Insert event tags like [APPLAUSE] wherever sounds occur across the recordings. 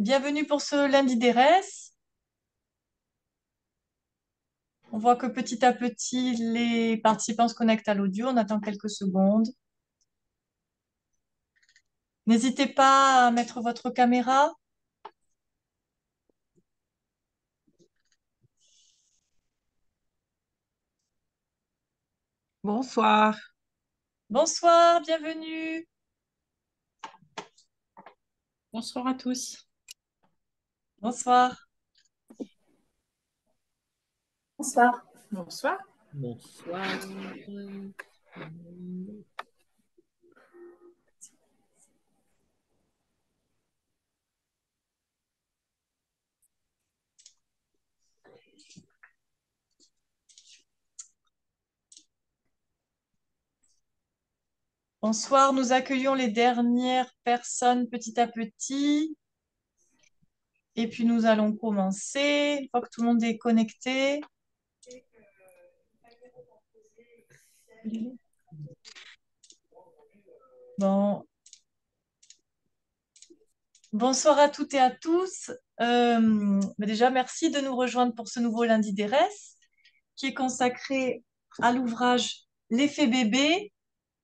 Bienvenue pour ce lundi RES. On voit que petit à petit, les participants se connectent à l'audio. On attend quelques secondes. N'hésitez pas à mettre votre caméra. Bonsoir. Bonsoir, bienvenue. Bonsoir à tous. Bonsoir. Bonsoir. Bonsoir. Bonsoir. Bonsoir, nous accueillons les dernières personnes petit à petit. Et puis nous allons commencer. Une fois que tout le monde est connecté. Bon. Bonsoir à toutes et à tous. Euh, déjà, merci de nous rejoindre pour ce nouveau lundi des qui est consacré à l'ouvrage L'effet bébé,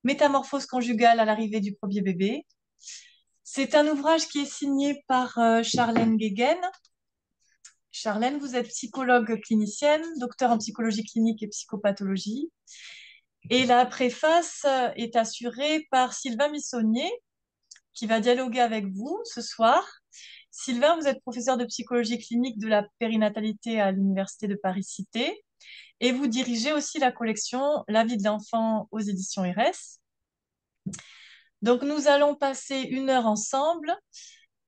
métamorphose conjugale à l'arrivée du premier bébé. C'est un ouvrage qui est signé par euh, Charlène Guéguen. Charlène, vous êtes psychologue clinicienne, docteur en psychologie clinique et psychopathologie. Et la préface euh, est assurée par Sylvain Missonnier, qui va dialoguer avec vous ce soir. Sylvain, vous êtes professeur de psychologie clinique de la périnatalité à l'Université de Paris-Cité et vous dirigez aussi la collection La vie de l'enfant aux éditions RS. Donc, nous allons passer une heure ensemble.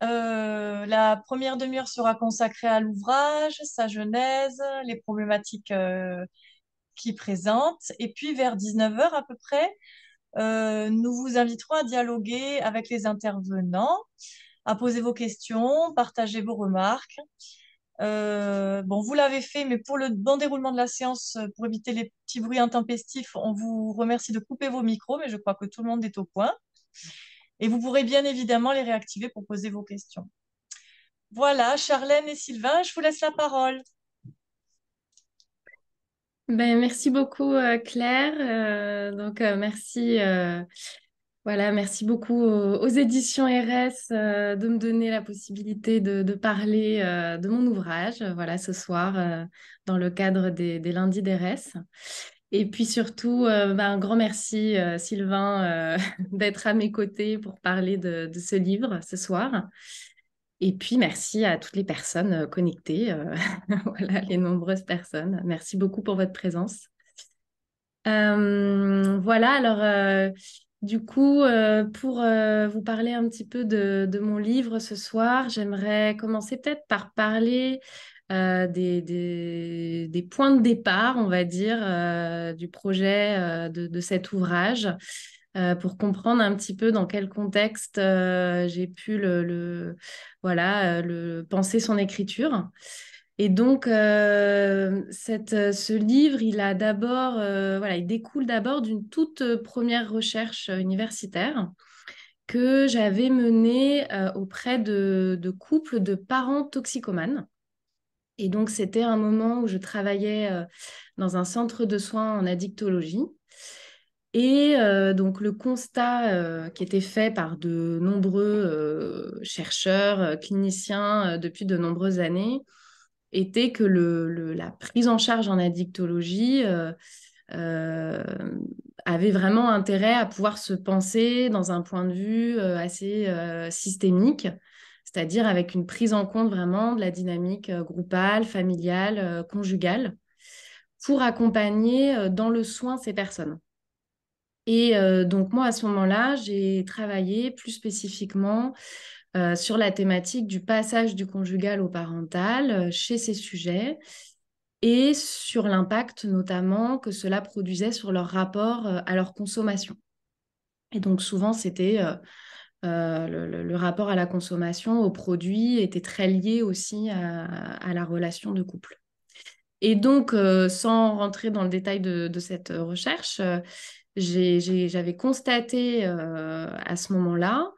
Euh, la première demi-heure sera consacrée à l'ouvrage, sa genèse, les problématiques euh, qu'il présente. Et puis, vers 19h à peu près, euh, nous vous inviterons à dialoguer avec les intervenants, à poser vos questions, partager vos remarques. bon, vous l'avez fait, mais pour le bon déroulement de la séance, pour éviter les petits bruits intempestifs, on vous remercie de couper vos micros, mais je crois que tout le monde est au point. Et vous pourrez bien évidemment les réactiver pour poser vos questions. Voilà, Charlène et Sylvain, je vous laisse la parole. Ben, merci beaucoup euh, Claire. Euh, donc euh, merci voilà, merci beaucoup aux, éditions RS de me donner la possibilité de, parler de mon ouvrage voilà ce soir dans le cadre des, des lundis d'RS. Et puis surtout, euh, ben, un grand merci euh, Sylvain euh, [LAUGHS] d'être à mes côtés pour parler de, ce livre ce soir. Et puis merci à toutes les personnes connectées, [LAUGHS] voilà les nombreuses personnes. Merci beaucoup pour votre présence. voilà, alors du coup, pour vous parler un petit peu de, de mon livre ce soir, j'aimerais commencer peut-être par parler euh, des, des, points de départ, on va dire, euh, du projet euh, de, cet ouvrage, pour comprendre un petit peu dans quel contexte j'ai pu le, voilà, le, penser son écriture. Et donc, cette, ce livre, il a d'abord, voilà, il découle d'abord d'une toute première recherche universitaire que j'avais menée auprès de, couples de parents toxicomanes. Et donc, c'était un moment où je travaillais euh, dans un centre de soins en addictologie. Et euh, donc le constat euh, qui était fait par de nombreux chercheurs, cliniciens depuis de nombreuses années, était que la prise en charge en addictologie avait vraiment intérêt à pouvoir se penser dans un point de vue assez systémique c'est-à-dire avec une prise en compte vraiment de la dynamique euh, groupale, familiale, euh, conjugale, pour accompagner euh, dans le soin ces personnes. Et donc moi, à ce moment-là, j'ai travaillé plus spécifiquement sur la thématique du passage du conjugal au parental chez ces sujets et sur l'impact notamment que cela produisait sur leur rapport à leur consommation. Et donc souvent, c'était euh, le, rapport à la consommation, aux produits, était très lié aussi à, la relation de couple. Et donc, euh, sans rentrer dans le détail de, cette recherche, euh, j'avais constaté à ce moment-là,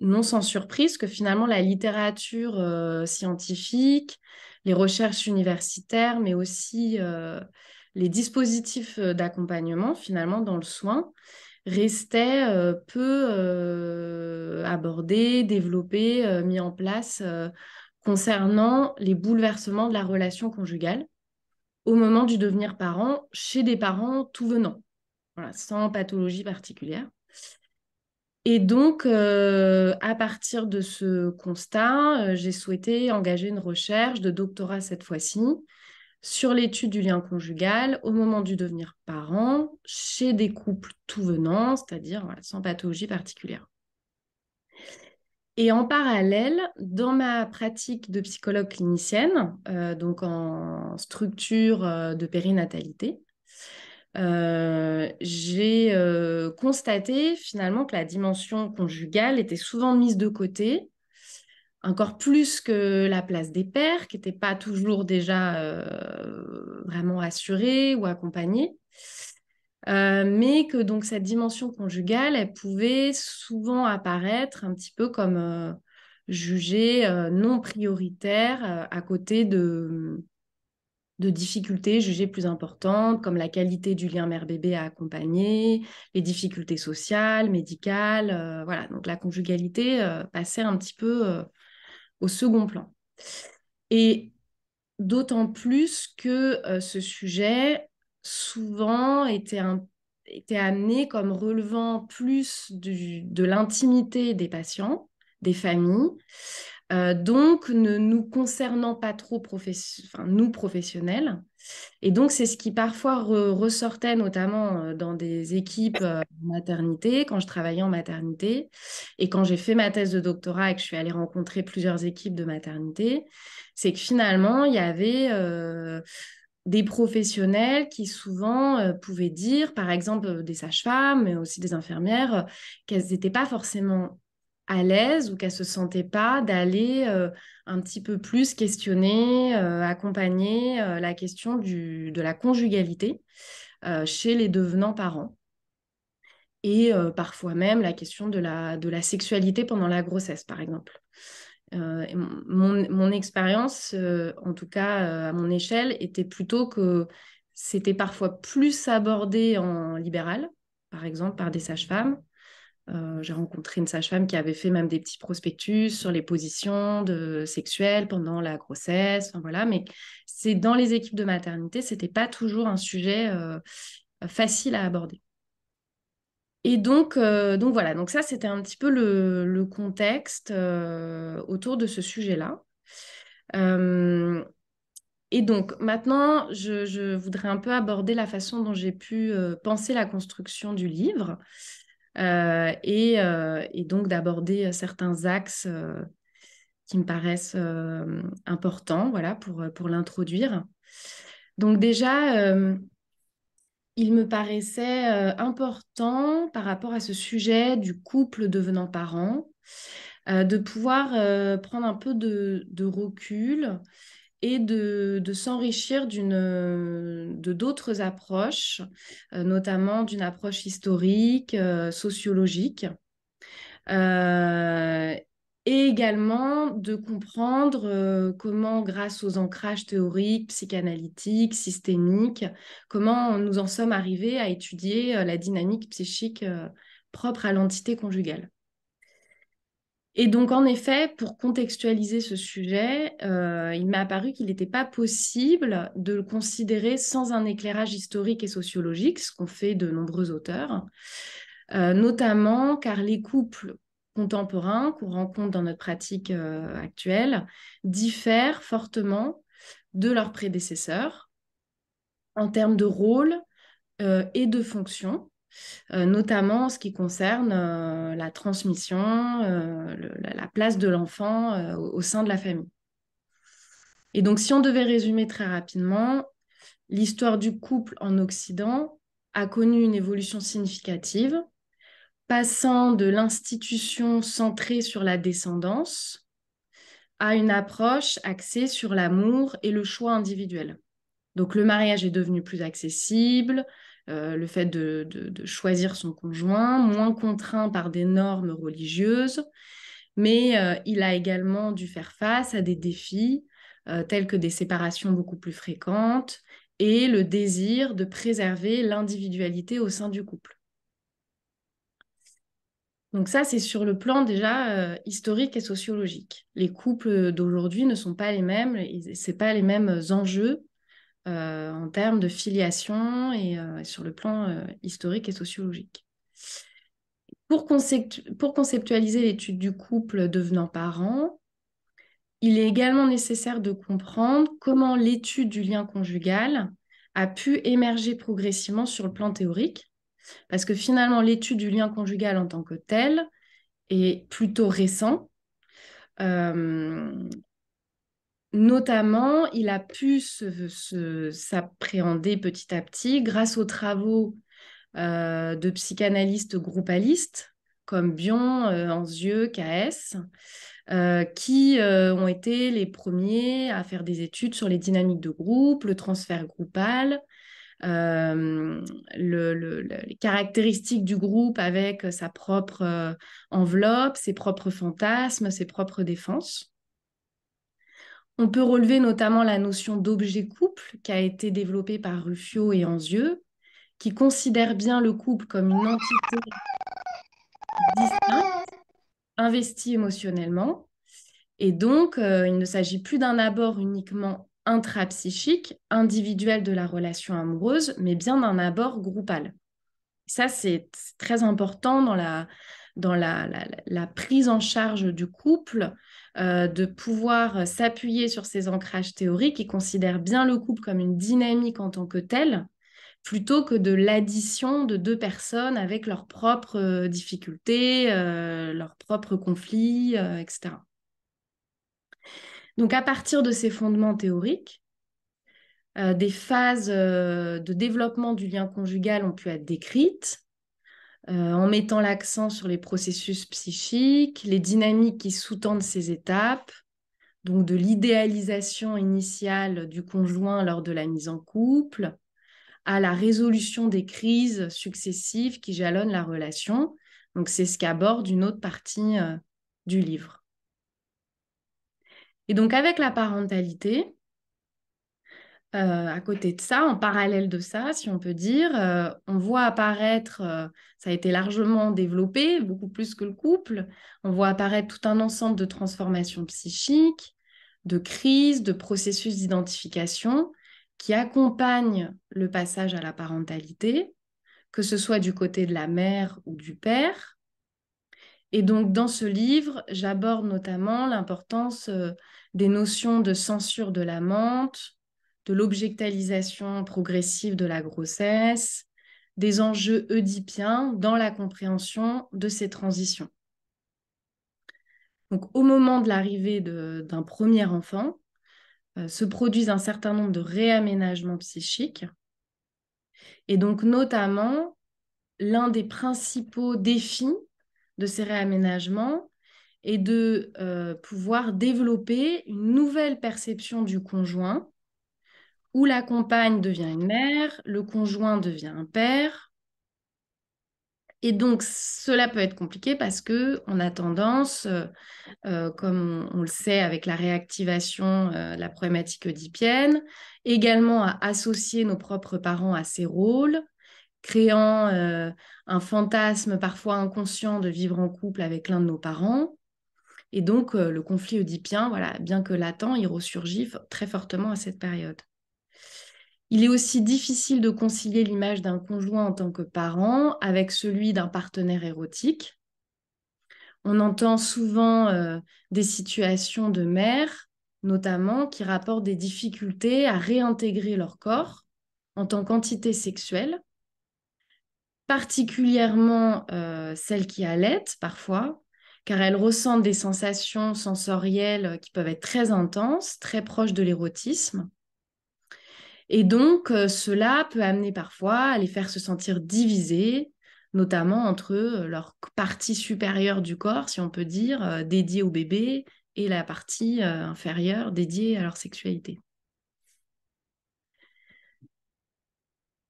non sans surprise, que finalement la littérature scientifique, les recherches universitaires, mais aussi les dispositifs d'accompagnement finalement dans le soin, restait euh, peu euh, abordé, développé, euh, mis en place concernant les bouleversements de la relation conjugale au moment du devenir parent chez des parents tout venant, sans pathologie particulière. Et donc, à partir de ce constat, j'ai souhaité engager une recherche de doctorat cette fois-ci sur l'étude du lien conjugal au moment du devenir parent chez des couples tout venant, c'est-à-dire sans pathologie particulière. Et en parallèle, dans ma pratique de psychologue clinicienne, euh, donc en structure euh, de périnatalité, euh, j'ai constaté finalement que la dimension conjugale était souvent mise de côté encore plus que la place des pères, qui n'était pas toujours déjà euh, vraiment assurée ou accompagnée. Euh, mais que donc cette dimension conjugale, elle pouvait souvent apparaître un petit peu comme euh, jugée non prioritaire à côté de, de difficultés jugées plus importantes, comme la qualité du lien mère-bébé à accompagner, les difficultés sociales, médicales. voilà, donc la conjugalité passait un petit peu second plan. Et d'autant plus que euh, ce sujet, souvent, était, amené comme relevant plus de l'intimité des patients, des familles, euh, donc ne nous concernant pas trop, nous professionnels, et donc, c'est ce qui parfois ressortait, notamment euh, dans des équipes euh, en maternité, quand je travaillais en maternité, et quand j'ai fait ma thèse de doctorat et que je suis allée rencontrer plusieurs équipes de maternité, c'est que finalement, il y avait... Euh, des professionnels qui souvent pouvaient dire, par exemple des sages-femmes, mais aussi des infirmières, qu'elles n'étaient pas forcément à l'aise ou qu'elle se sentait pas d'aller euh, un petit peu plus questionner, euh, accompagner euh, la question de la conjugalité chez les devenants parents et parfois même la question de la, de la sexualité pendant la grossesse par exemple. mon expérience, en tout cas à mon échelle, était plutôt que c'était parfois plus abordé en libéral, par exemple par des sages-femmes, euh, j'ai rencontré une sage-femme qui avait fait même des petits prospectus sur les positions de, sexuelles pendant la grossesse. Enfin, voilà, mais c'est dans les équipes de maternité, c'était pas toujours un sujet euh, facile à aborder. Et euh, donc, voilà, donc ça c'était un petit peu le, contexte autour de ce sujet-là. et donc maintenant, je, voudrais un peu aborder la façon dont j'ai pu penser la construction du livre. Euh, euh, et, donc d'aborder euh, certains axes qui me paraissent importants voilà, pour, pour l'introduire. Donc déjà, il me paraissait important par rapport à ce sujet du couple devenant parent, de pouvoir prendre un peu de, de recul et de, s'enrichir de d'autres approches, euh, notamment d'une approche historique, euh, sociologique. Euh, et également de comprendre comment, grâce aux ancrages théoriques, psychanalytiques, systémiques, comment nous en sommes arrivés à étudier la dynamique psychique propre à l'entité conjugale. Et donc, en effet, pour contextualiser ce sujet, euh, il m'a apparu qu'il n'était pas possible de le considérer sans un éclairage historique et sociologique, ce qu'ont fait de nombreux auteurs, euh, notamment car les couples contemporains qu'on rencontre dans notre pratique euh, actuelle diffèrent fortement de leurs prédécesseurs en termes de rôle et de fonction. Euh, notamment en ce qui concerne euh, la transmission, euh, la place de l'enfant au sein de la famille. Et donc, si on devait résumer très rapidement, l'histoire du couple en Occident a connu une évolution significative, passant de l'institution centrée sur la descendance à une approche axée sur l'amour et le choix individuel. Donc le mariage est devenu plus accessible, euh, le fait de, choisir son conjoint, moins contraint par des normes religieuses, mais euh, il a également dû faire face à des défis euh, tels que des séparations beaucoup plus fréquentes et le désir de préserver l'individualité au sein du couple. Donc ça, c'est sur le plan déjà historique et sociologique. Les couples d'aujourd'hui ne sont pas les mêmes, ce n'est pas les mêmes enjeux euh, en termes de filiation et euh, sur le plan euh, historique et sociologique. Pour, pour conceptualiser l'étude du couple devenant parent, il est également nécessaire de comprendre comment l'étude du lien conjugal a pu émerger progressivement sur le plan théorique, parce que finalement l'étude du lien conjugal en tant que tel est plutôt récent. Notamment, il a pu s'appréhender petit à petit grâce aux travaux euh, de psychanalystes groupalistes comme Bion, euh, Anzieux, KS, euh, qui ont été les premiers à faire des études sur les dynamiques de groupe, le transfert groupal, les caractéristiques du groupe avec sa propre enveloppe, ses propres fantasmes, ses propres défenses. On peut relever notamment la notion d'objet couple qui a été développée par Ruffio et Anzieux, qui considère bien le couple comme une entité distincte, investie émotionnellement. Et donc, euh, il ne s'agit plus d'un abord uniquement intrapsychique, individuel de la relation amoureuse, mais bien d'un abord groupal. Ça, c'est très important dans la, dans la, prise en charge du couple euh, de pouvoir s'appuyer sur ces ancrages théoriques qui considèrent bien le couple comme une dynamique en tant que telle, plutôt que de l'addition de deux personnes avec leurs propres euh, difficultés, euh, leurs propres conflits, etc. Donc à partir de ces fondements théoriques, des phases de développement du lien conjugal ont pu être décrites, euh, en mettant l'accent sur les processus psychiques, les dynamiques qui sous-tendent ces étapes, donc de l'idéalisation initiale du conjoint lors de la mise en couple, à la résolution des crises successives qui jalonnent la relation. Donc c'est ce qu'aborde une autre partie euh, du livre. Et donc avec la parentalité, euh, à côté de ça, en parallèle de ça, si on peut dire, euh, on voit apparaître, euh, ça a été largement développé, beaucoup plus que le couple, on voit apparaître tout un ensemble de transformations psychiques, de crises, de processus d'identification qui accompagnent le passage à la parentalité, que ce soit du côté de la mère ou du père. Et donc dans ce livre, j'aborde notamment l'importance des notions de censure de la de l'objectalisation progressive de la grossesse, des enjeux oedipiens dans la compréhension de ces transitions. Donc, au moment de l'arrivée d'un premier enfant, euh, se produisent un certain nombre de réaménagements psychiques. Et donc, notamment, l'un des principaux défis de ces réaménagements est de euh, pouvoir développer une nouvelle perception du conjoint où la compagne devient une mère, le conjoint devient un père. Et donc, cela peut être compliqué parce que on a tendance, euh, euh, comme on, le sait avec la réactivation euh, de la problématique oedipienne, également à associer nos propres parents à ces rôles, créant un fantasme parfois inconscient de vivre en couple avec l'un de nos parents. Et donc, le conflit oedipien, voilà, bien que latent, il ressurgit très fortement à cette période. Il est aussi difficile de concilier l'image d'un conjoint en tant que parent avec celui d'un partenaire érotique. On entend souvent euh, des situations de mères, notamment, qui rapportent des difficultés à réintégrer leur corps en tant qu'entité sexuelle, particulièrement euh, celles qui allaitent parfois, car elles ressentent des sensations sensorielles euh, qui peuvent être très intenses, très proches de l'érotisme. Et donc, euh, cela peut amener parfois à les faire se sentir divisés, notamment entre euh, leur partie supérieure du corps, si on peut dire, euh, dédiée au bébé, et la partie inférieure dédiée à leur sexualité.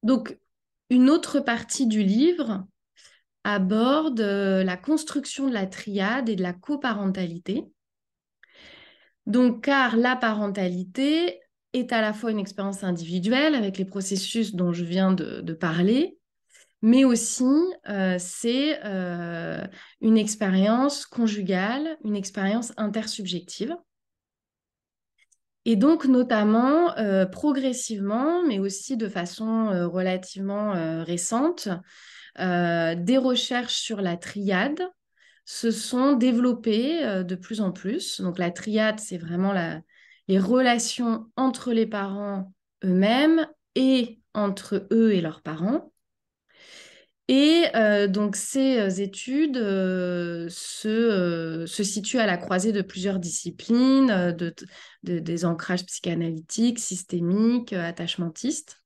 Donc, une autre partie du livre aborde la construction de la triade et de la coparentalité. Donc, car la parentalité, est à la fois une expérience individuelle avec les processus dont je viens de, parler, mais aussi euh, c'est euh, une expérience conjugale, une expérience intersubjective. Et donc, notamment, euh, progressivement, mais aussi de façon relativement récente, des recherches sur la triade se sont développées de plus en plus. Donc, la triade, c'est vraiment la, les relations entre les parents eux-mêmes et entre eux et leurs parents. Et euh, donc ces euh, études euh, se, situent à la croisée de plusieurs disciplines, des ancrages psychanalytiques, systémiques, attachementistes.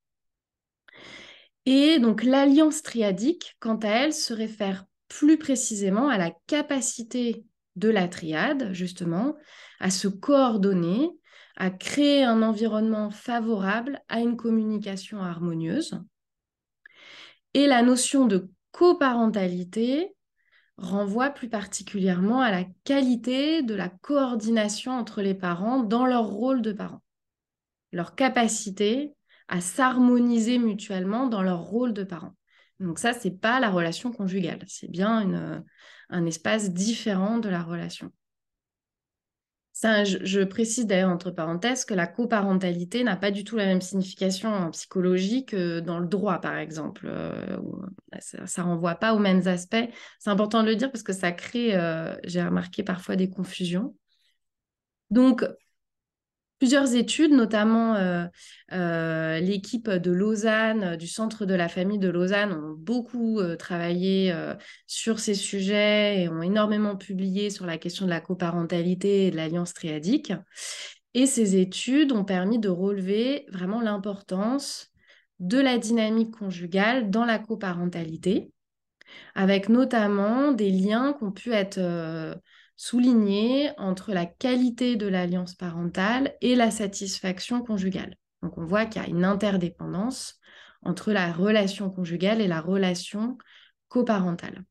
Et donc l'alliance triadique, quant à elle, se réfère plus précisément à la capacité de la triade, justement, à se coordonner, à créer un environnement favorable à une communication harmonieuse. Et la notion de coparentalité renvoie plus particulièrement à la qualité de la coordination entre les parents dans leur rôle de parents, leur capacité à s'harmoniser mutuellement dans leur rôle de parents. Donc ça, n'est pas la relation conjugale, c'est bien un espace différent de la relation je, précise d'ailleurs entre parenthèses que la coparentalité n'a pas du tout la même signification en psychologie que dans le droit, par exemple. Euh, ça renvoie pas aux mêmes aspects. C'est important de le dire parce que ça crée, euh, j'ai remarqué parfois des confusions. Donc, plusieurs études, notamment euh, euh, l'équipe de Lausanne, euh, du Centre de la famille de Lausanne, ont beaucoup travaillé sur ces sujets et ont énormément publié sur la question de la coparentalité et de l'alliance triadique. Et ces études ont permis de relever vraiment l'importance de la dynamique conjugale dans la coparentalité, avec notamment des liens qui ont pu être souligné entre la qualité de l'alliance parentale et la satisfaction conjugale. Donc on voit qu'il y a une interdépendance entre la relation conjugale et la relation coparentale.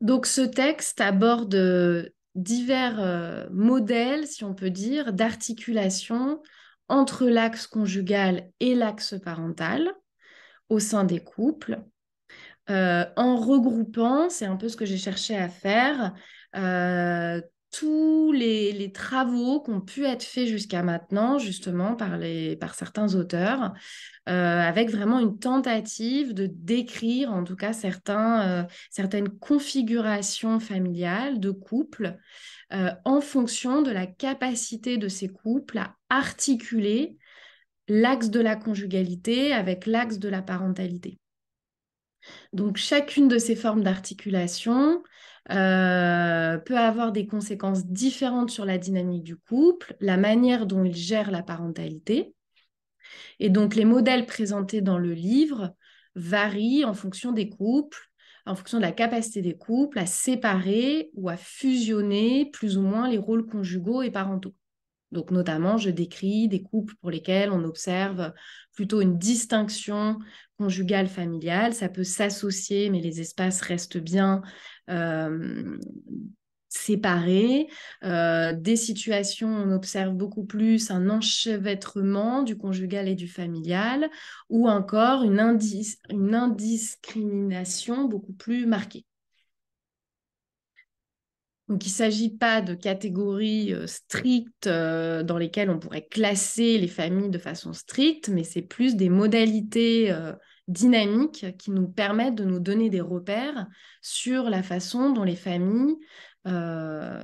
Donc ce texte aborde divers euh, modèles, si on peut dire, d'articulation entre l'axe conjugal et l'axe parental au sein des couples euh, en regroupant, c'est un peu ce que j'ai cherché à faire, euh, tous les, travaux qui ont pu être faits jusqu'à maintenant, justement, par, les, par certains auteurs, euh, avec vraiment une tentative de décrire, en tout cas, certains, certaines configurations familiales de couples en fonction de la capacité de ces couples à articuler l'axe de la conjugalité avec l'axe de la parentalité. Donc chacune de ces formes d'articulation euh, peut avoir des conséquences différentes sur la dynamique du couple, la manière dont il gère la parentalité. Et donc les modèles présentés dans le livre varient en fonction des couples, en fonction de la capacité des couples à séparer ou à fusionner plus ou moins les rôles conjugaux et parentaux. Donc notamment, je décris des couples pour lesquels on observe plutôt une distinction conjugale familiale. Ça peut s'associer, mais les espaces restent bien euh, séparés. Euh, des situations, on observe beaucoup plus un enchevêtrement du conjugal et du familial, ou encore une, une indiscrimination beaucoup plus marquée. Donc, il ne s'agit pas de catégories euh, strictes euh, dans lesquelles on pourrait classer les familles de façon stricte, mais c'est plus des modalités euh, dynamiques qui nous permettent de nous donner des repères sur la façon dont les familles,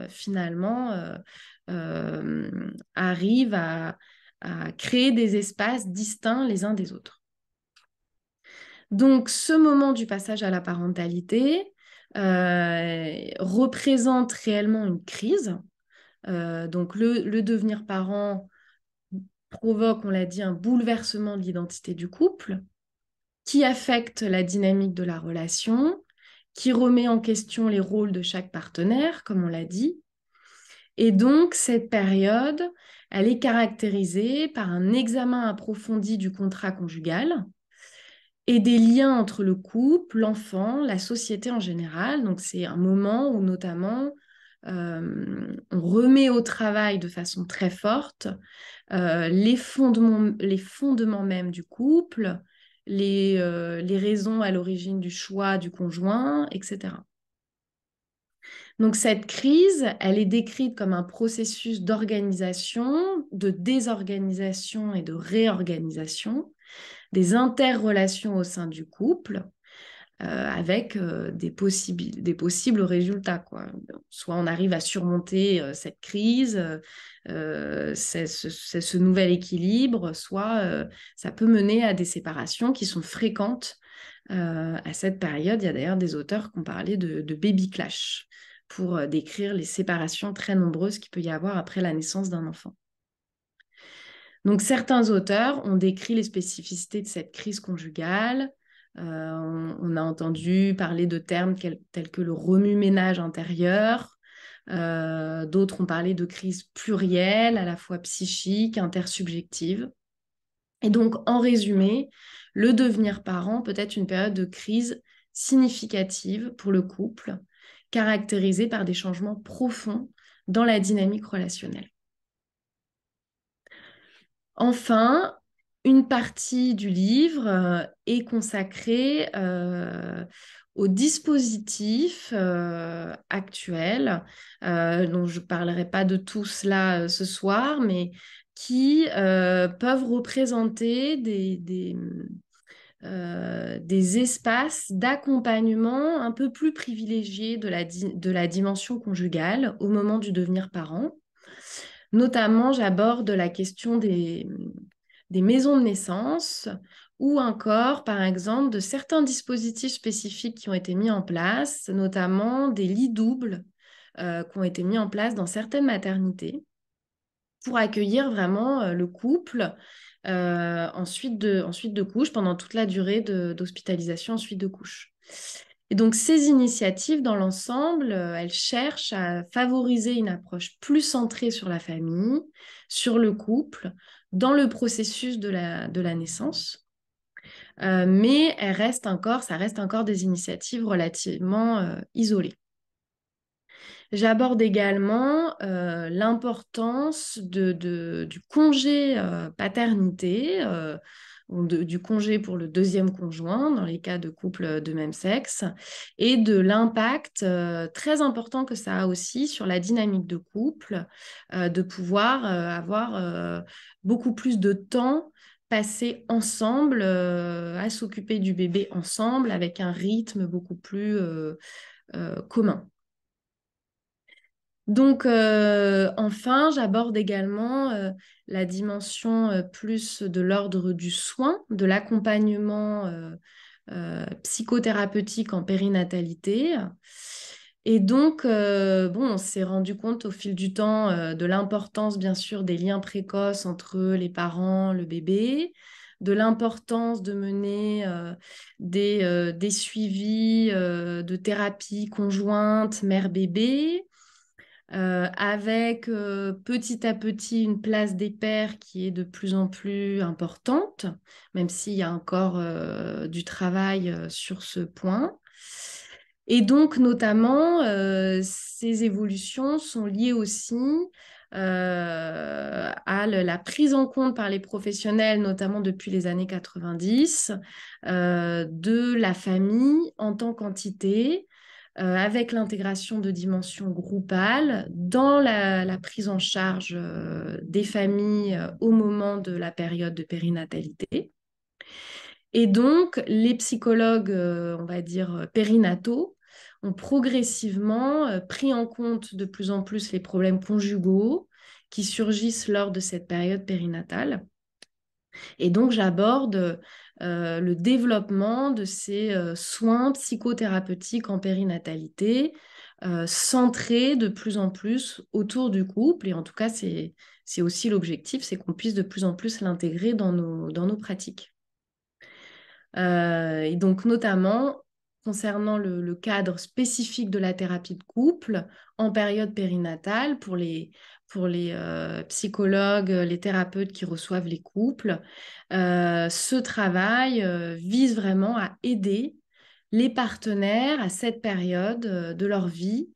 finalement, arrivent à créer des espaces distincts les uns des autres. Donc, ce moment du passage à la parentalité, euh, représente réellement une crise. Euh, donc le, devenir parent provoque, on l'a dit, un bouleversement de l'identité du couple qui affecte la dynamique de la relation, qui remet en question les rôles de chaque partenaire, comme on l'a dit. Et donc cette période, elle est caractérisée par un examen approfondi du contrat conjugal, et des liens entre le couple, l'enfant, la société en général. Donc c'est un moment où notamment euh, on remet au travail de façon très forte euh, les, fondements, les fondements même du couple, les, euh, les raisons à l'origine du choix du conjoint, etc. Donc cette crise, elle est décrite comme un processus d'organisation, de désorganisation et de réorganisation des interrelations au sein du couple euh, avec euh, des, possibles, des possibles résultats. Quoi. Soit on arrive à surmonter euh, cette crise, c'est ce, nouvel équilibre, soit ça peut mener à des séparations qui sont fréquentes à cette période. Il y a d'ailleurs des auteurs qui ont parlé de, de baby clash pour décrire les séparations très nombreuses qu'il peut y avoir après la naissance d'un enfant. Donc certains auteurs ont décrit les spécificités de cette crise conjugale. Euh, on, a entendu parler de termes tels que le remue-ménage intérieur. Euh, d'autres ont parlé de crise plurielle, à la fois psychique, intersubjective. Et donc, en résumé, le devenir parent peut être une période de crise significative pour le couple, caractérisée par des changements profonds dans la dynamique relationnelle. Enfin, une partie du livre euh, est consacrée euh, aux dispositifs euh, actuels dont je ne parlerai pas de tout cela ce soir, mais qui peuvent représenter des, espaces d'accompagnement un peu plus privilégiés de la dimension conjugale au moment du devenir parent. Notamment, j'aborde la question des, des maisons de naissance ou encore, par exemple, de certains dispositifs spécifiques qui ont été mis en place, notamment des lits doubles euh, qui ont été mis en place dans certaines maternités pour accueillir vraiment euh, le couple euh, ensuite, de, ensuite de couche, pendant toute la durée d'hospitalisation ensuite de couche. Et donc ces initiatives, dans l'ensemble, euh, elles cherchent à favoriser une approche plus centrée sur la famille, sur le couple, dans le processus de la, de la naissance. Euh, mais elles restent encore, ça reste encore des initiatives relativement euh, isolées. J'aborde également l'importance de, de, du congé paternité du congé pour le deuxième conjoint dans les cas de couples de même sexe et de l'impact euh, très important que ça a aussi sur la dynamique de couple euh, de pouvoir euh, avoir beaucoup plus de temps passé ensemble à s'occuper du bébé ensemble avec un rythme beaucoup plus commun. Donc, euh, enfin, j'aborde également euh, la dimension euh, plus de l'ordre du soin, de l'accompagnement psychothérapeutique en périnatalité. Et donc, bon, on s'est rendu compte au fil du temps de l'importance, bien sûr, des liens précoces entre les parents, le bébé, de l'importance de mener des, suivis de thérapie conjointe mère-bébé, euh, avec euh, petit à petit une place des pères qui est de plus en plus importante, même s'il y a encore euh, du travail sur ce point. Et donc, notamment, ces évolutions sont liées aussi à la prise en compte par les professionnels, notamment depuis les années 90, de la famille en tant qu'entité euh, avec l'intégration de dimensions groupales dans la, prise en charge euh, des familles euh, au moment de la période de périnatalité. Et donc, les psychologues, on va dire, périnataux ont progressivement pris en compte de plus en plus les problèmes conjugaux qui surgissent lors de cette période périnatale. Et donc, j'aborde euh, le développement de ces euh, soins psychothérapeutiques en périnatalité euh, centrés de plus en plus autour du couple. Et en tout cas, c'est aussi l'objectif, c'est qu'on puisse de plus en plus l'intégrer dans nos, dans nos pratiques. et donc notamment concernant le, cadre spécifique de la thérapie de couple en période périnatale pour les, pour les euh, psychologues, euh, les thérapeutes qui reçoivent les couples. Euh, ce travail vise vraiment à aider les partenaires à cette période de leur vie,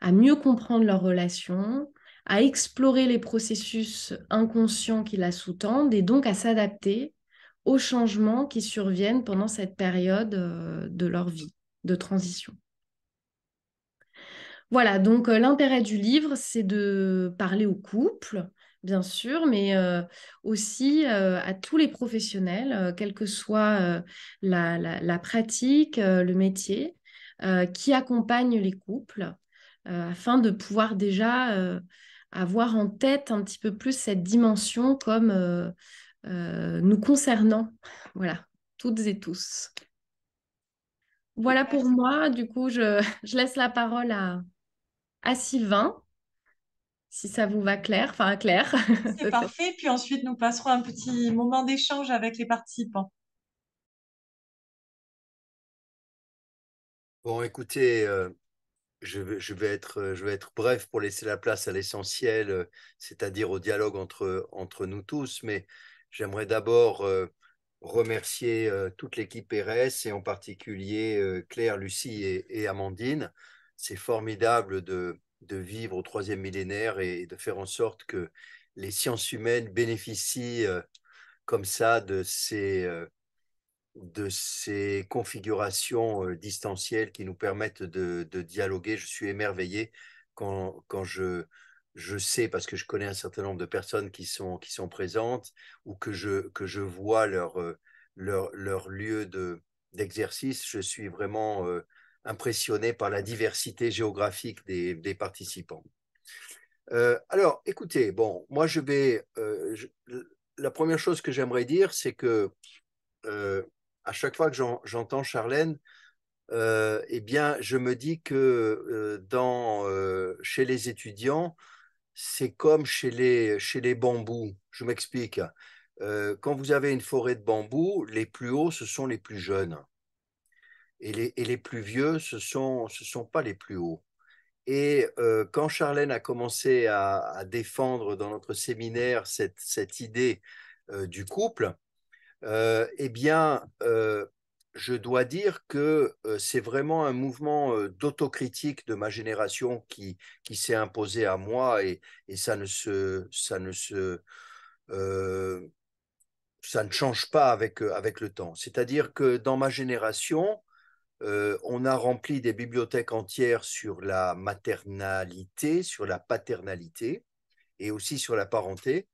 à mieux comprendre leur relation, à explorer les processus inconscients qui la sous-tendent et donc à s'adapter aux changements qui surviennent pendant cette période de leur vie de transition. Voilà, donc l'intérêt du livre, c'est de parler aux couples, bien sûr, mais aussi à tous les professionnels, quelle que soit la, pratique, le métier, qui accompagnent les couples, afin de pouvoir déjà avoir en tête un petit peu plus cette dimension comme nous concernant. [LAUGHS] Voilà, toutes et tous. Voilà pour moi. Du coup, je [LAUGHS] laisse la parole à, à Sylvain, si ça vous va clair, enfin clair. [LAUGHS] C'est parfait, puis ensuite nous passerons un petit moment d'échange avec les participants. Bon, écoutez, euh, je, vais, être, je vais être bref pour laisser la place à l'essentiel, euh, c'est-à-dire au dialogue entre, entre nous tous, mais j'aimerais d'abord euh, remercier toute l'équipe RS et en particulier Claire, Lucie et Amandine c'est formidable de, vivre au troisième millénaire et de faire en sorte que les sciences humaines bénéficient euh, comme ça de ces, euh, de ces configurations euh, distancielles qui nous permettent de, dialoguer. Je suis émerveillé quand, quand je, je sais, parce que je connais un certain nombre de personnes qui sont, qui sont présentes ou que je, que je vois leur, leur, leur lieu d'exercice, je suis vraiment impressionné par la diversité géographique des, participants. Euh, alors, écoutez, bon, moi je vais. Euh, la première chose que j'aimerais dire, c'est que euh, à chaque fois que j'entends Charlène, eh bien, je me dis que dans, chez les étudiants, c'est comme chez les, chez les bambous. Je m'explique. quand vous avez une forêt de bambous, les plus hauts, ce sont les plus jeunes et les, les plus vieux, ce ne sont, ce sont pas les plus hauts. Et euh, quand Charlène a commencé à, défendre dans notre séminaire cette, cette idée euh, du couple, euh, eh bien, je dois dire que c'est vraiment un mouvement d'autocritique de ma génération qui, qui s'est imposé à moi et, et, ça ne se, ça ne se, ça ne change pas avec, avec le temps. C'est-à-dire que dans ma génération, on a rempli des bibliothèques entières sur la maternalité, sur la paternalité et aussi sur la parenté.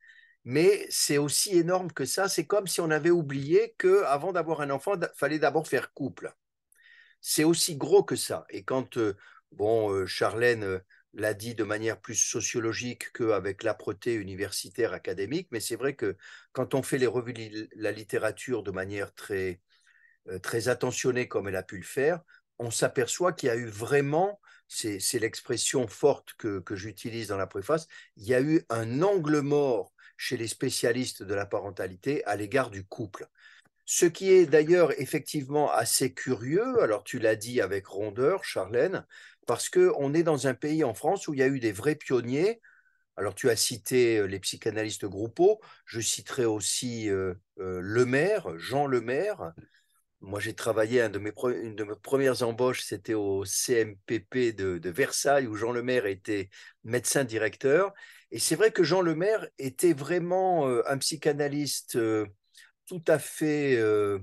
Mais c'est aussi énorme que ça. C'est comme si on avait oublié que avant d'avoir un enfant, il fallait d'abord faire couple. C'est aussi gros que ça. Et quand bon, Charlène l'a dit de manière plus sociologique qu'avec l'âpreté universitaire académique, mais c'est vrai que quand on fait les revues de la littérature de manière très euh, très attentionnée comme elle a pu le faire, on s'aperçoit qu'il y a eu vraiment, c'est l'expression forte que, j'utilise dans la préface, il y a eu un angle mort chez les spécialistes de la parentalité à l'égard du couple. Ce qui est d'ailleurs effectivement assez curieux, alors tu l'as dit avec rondeur, Charlène, parce qu'on est dans un pays en France où il y a eu des vrais pionniers. Alors tu as cité euh, les psychanalystes groupaux, je citerai aussi euh, Le Maire, Jean Jean Maire, moi, j'ai travaillé, une de mes premières embauches, c'était au CMPP de, Versailles, où Jean Lemaire était médecin directeur. Et c'est vrai que Jean Lemaire était vraiment euh, un psychanalyste euh, tout à fait euh,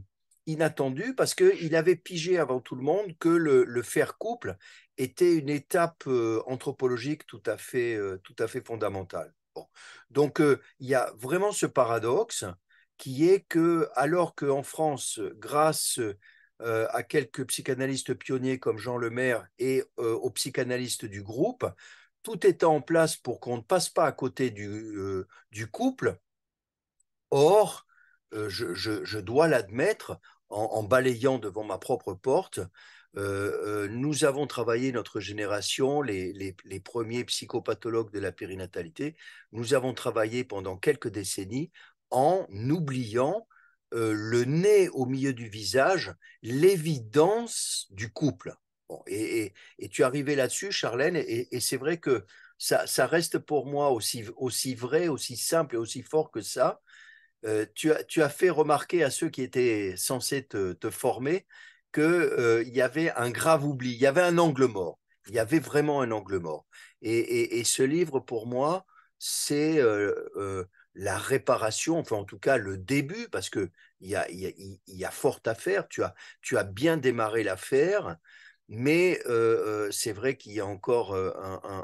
inattendu, parce qu'il avait pigé avant tout le monde que le, faire couple était une étape anthropologique tout à fait, tout fondamentale. Donc, il y a vraiment ce paradoxe qui est que, alors qu'en France, grâce euh, à quelques psychanalystes pionniers comme Jean Lemaire et euh, aux psychanalystes du groupe, tout est en place pour qu'on ne passe pas à côté du, euh, couple. Or, je, dois l'admettre, en, balayant devant ma propre porte, nous avons travaillé, notre génération, les, premiers psychopathologues de la périnatalité, nous avons travaillé pendant quelques décennies en oubliant euh, le nez au milieu du visage, l'évidence du couple. et, tu es arrivé là-dessus, Charlène, et, c'est vrai que ça, reste pour moi aussi, aussi vrai, aussi simple et aussi fort que ça. Euh, tu, as, fait remarquer à ceux qui étaient censés te, former qu'il euh, y avait un grave oubli, il y avait un angle mort, il y avait vraiment un angle mort. Et, ce livre, pour moi, c'est la réparation, enfin en tout cas le début, parce qu'il y a, y, a, fort à faire, tu as, bien démarré l'affaire, mais euh, euh, c'est vrai qu'il y a encore euh,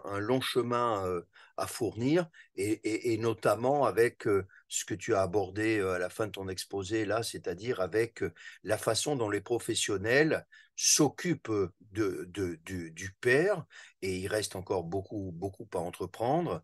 un, long chemin à fournir, et, notamment avec ce que tu as abordé à la fin de ton exposé, là, c'est-à-dire avec la façon dont les professionnels s'occupent du, père, et il reste encore beaucoup, beaucoup à entreprendre,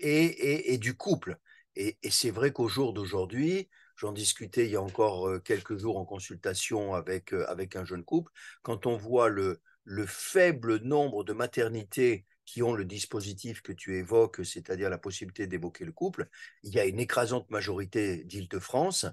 et du couple. Et, c'est vrai qu'au jour d'aujourd'hui, j'en discutais il y a encore quelques jours en consultation avec, avec un jeune couple, quand on voit le, faible nombre de maternités qui ont le dispositif que tu évoques, c'est-à-dire la possibilité d'évoquer le couple, il y a une écrasante majorité d'Île-de-France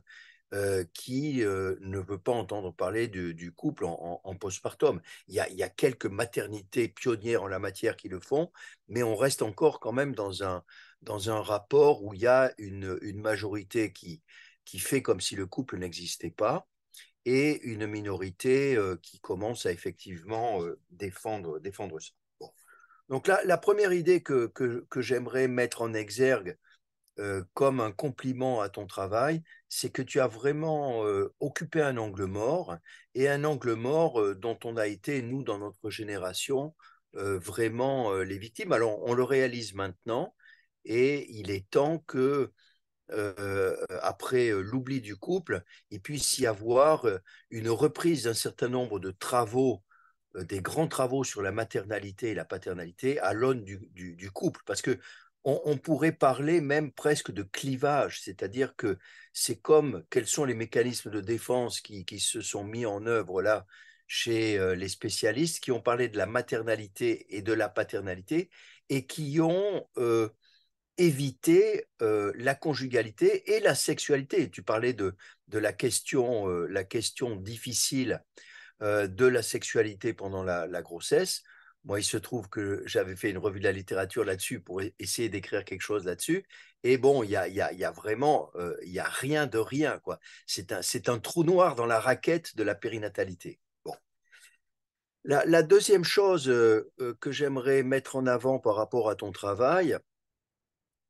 qui ne veut pas entendre parler du, couple en, postpartum. il y, a, quelques maternités pionnières en la matière qui le font, mais on reste encore quand même dans un, dans un rapport où il y a une, majorité qui, qui fait comme si le couple n'existait pas et une minorité euh, qui commence à effectivement euh, défendre, défendre ça. Donc là, la première idée que, que, j'aimerais mettre en exergue euh, comme un compliment à ton travail, c'est que tu as vraiment occupé un angle mort et un angle mort dont on a été, nous, dans notre génération, vraiment les victimes. Alors, on le réalise maintenant, et il est temps que euh, après euh, l'oubli du couple, il puisse y avoir euh, une reprise d'un certain nombre de travaux, des grands travaux sur la maternalité et la paternalité à l'aune du, couple. Parce que on, pourrait parler même presque de clivage, c'est-à-dire que c'est comme quels sont les mécanismes de défense qui, qui se sont mis en œuvre là chez les spécialistes qui ont parlé de la maternalité et de la paternalité et qui ont éviter euh, la conjugalité et la sexualité. Tu parlais de, la, question, euh, la question difficile euh, de la sexualité pendant la, grossesse. Moi, il se trouve que j'avais fait une revue de la littérature là-dessus pour e-, essayer d'écrire quelque chose là-dessus. Et bon, il y a, vraiment, il y a rien de rien. quoi. C'est un, trou noir dans la raquette de la périnatalité. La, deuxième chose que j'aimerais mettre en avant par rapport à ton travail,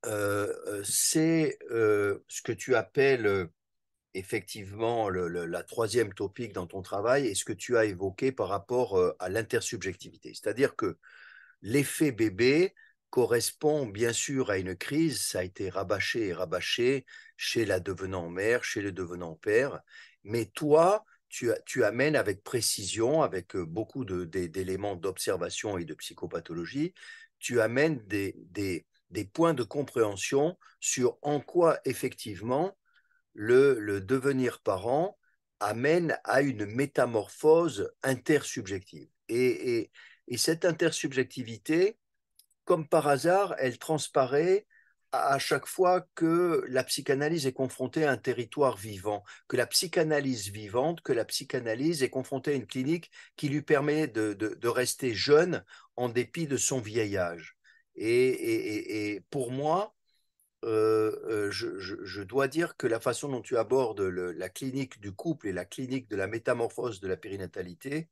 euh, euh, c'est euh, ce que tu appelles effectivement la troisième topique dans ton travail et ce que tu as évoqué par rapport à l'intersubjectivité. C'est-à-dire que l'effet bébé correspond bien sûr à une crise, ça a été rabâché et rabâché chez la devenant mère, chez le devenant père, mais toi, tu, amènes avec précision, avec beaucoup d'éléments d'observation et de psychopathologie, tu amènes des, des points de compréhension sur en quoi effectivement le, devenir parent amène à une métamorphose intersubjective. Et, cette intersubjectivité, comme par hasard, elle transparaît à chaque fois que la psychanalyse est confrontée à un territoire vivant, que la psychanalyse vivante, que la psychanalyse est confrontée à une clinique qui lui permet de, de rester jeune en dépit de son vieil âge. Et, pour moi, euh, euh, je, dois dire que la façon dont tu abordes la clinique du couple et la clinique de la métamorphose de la périnatalité,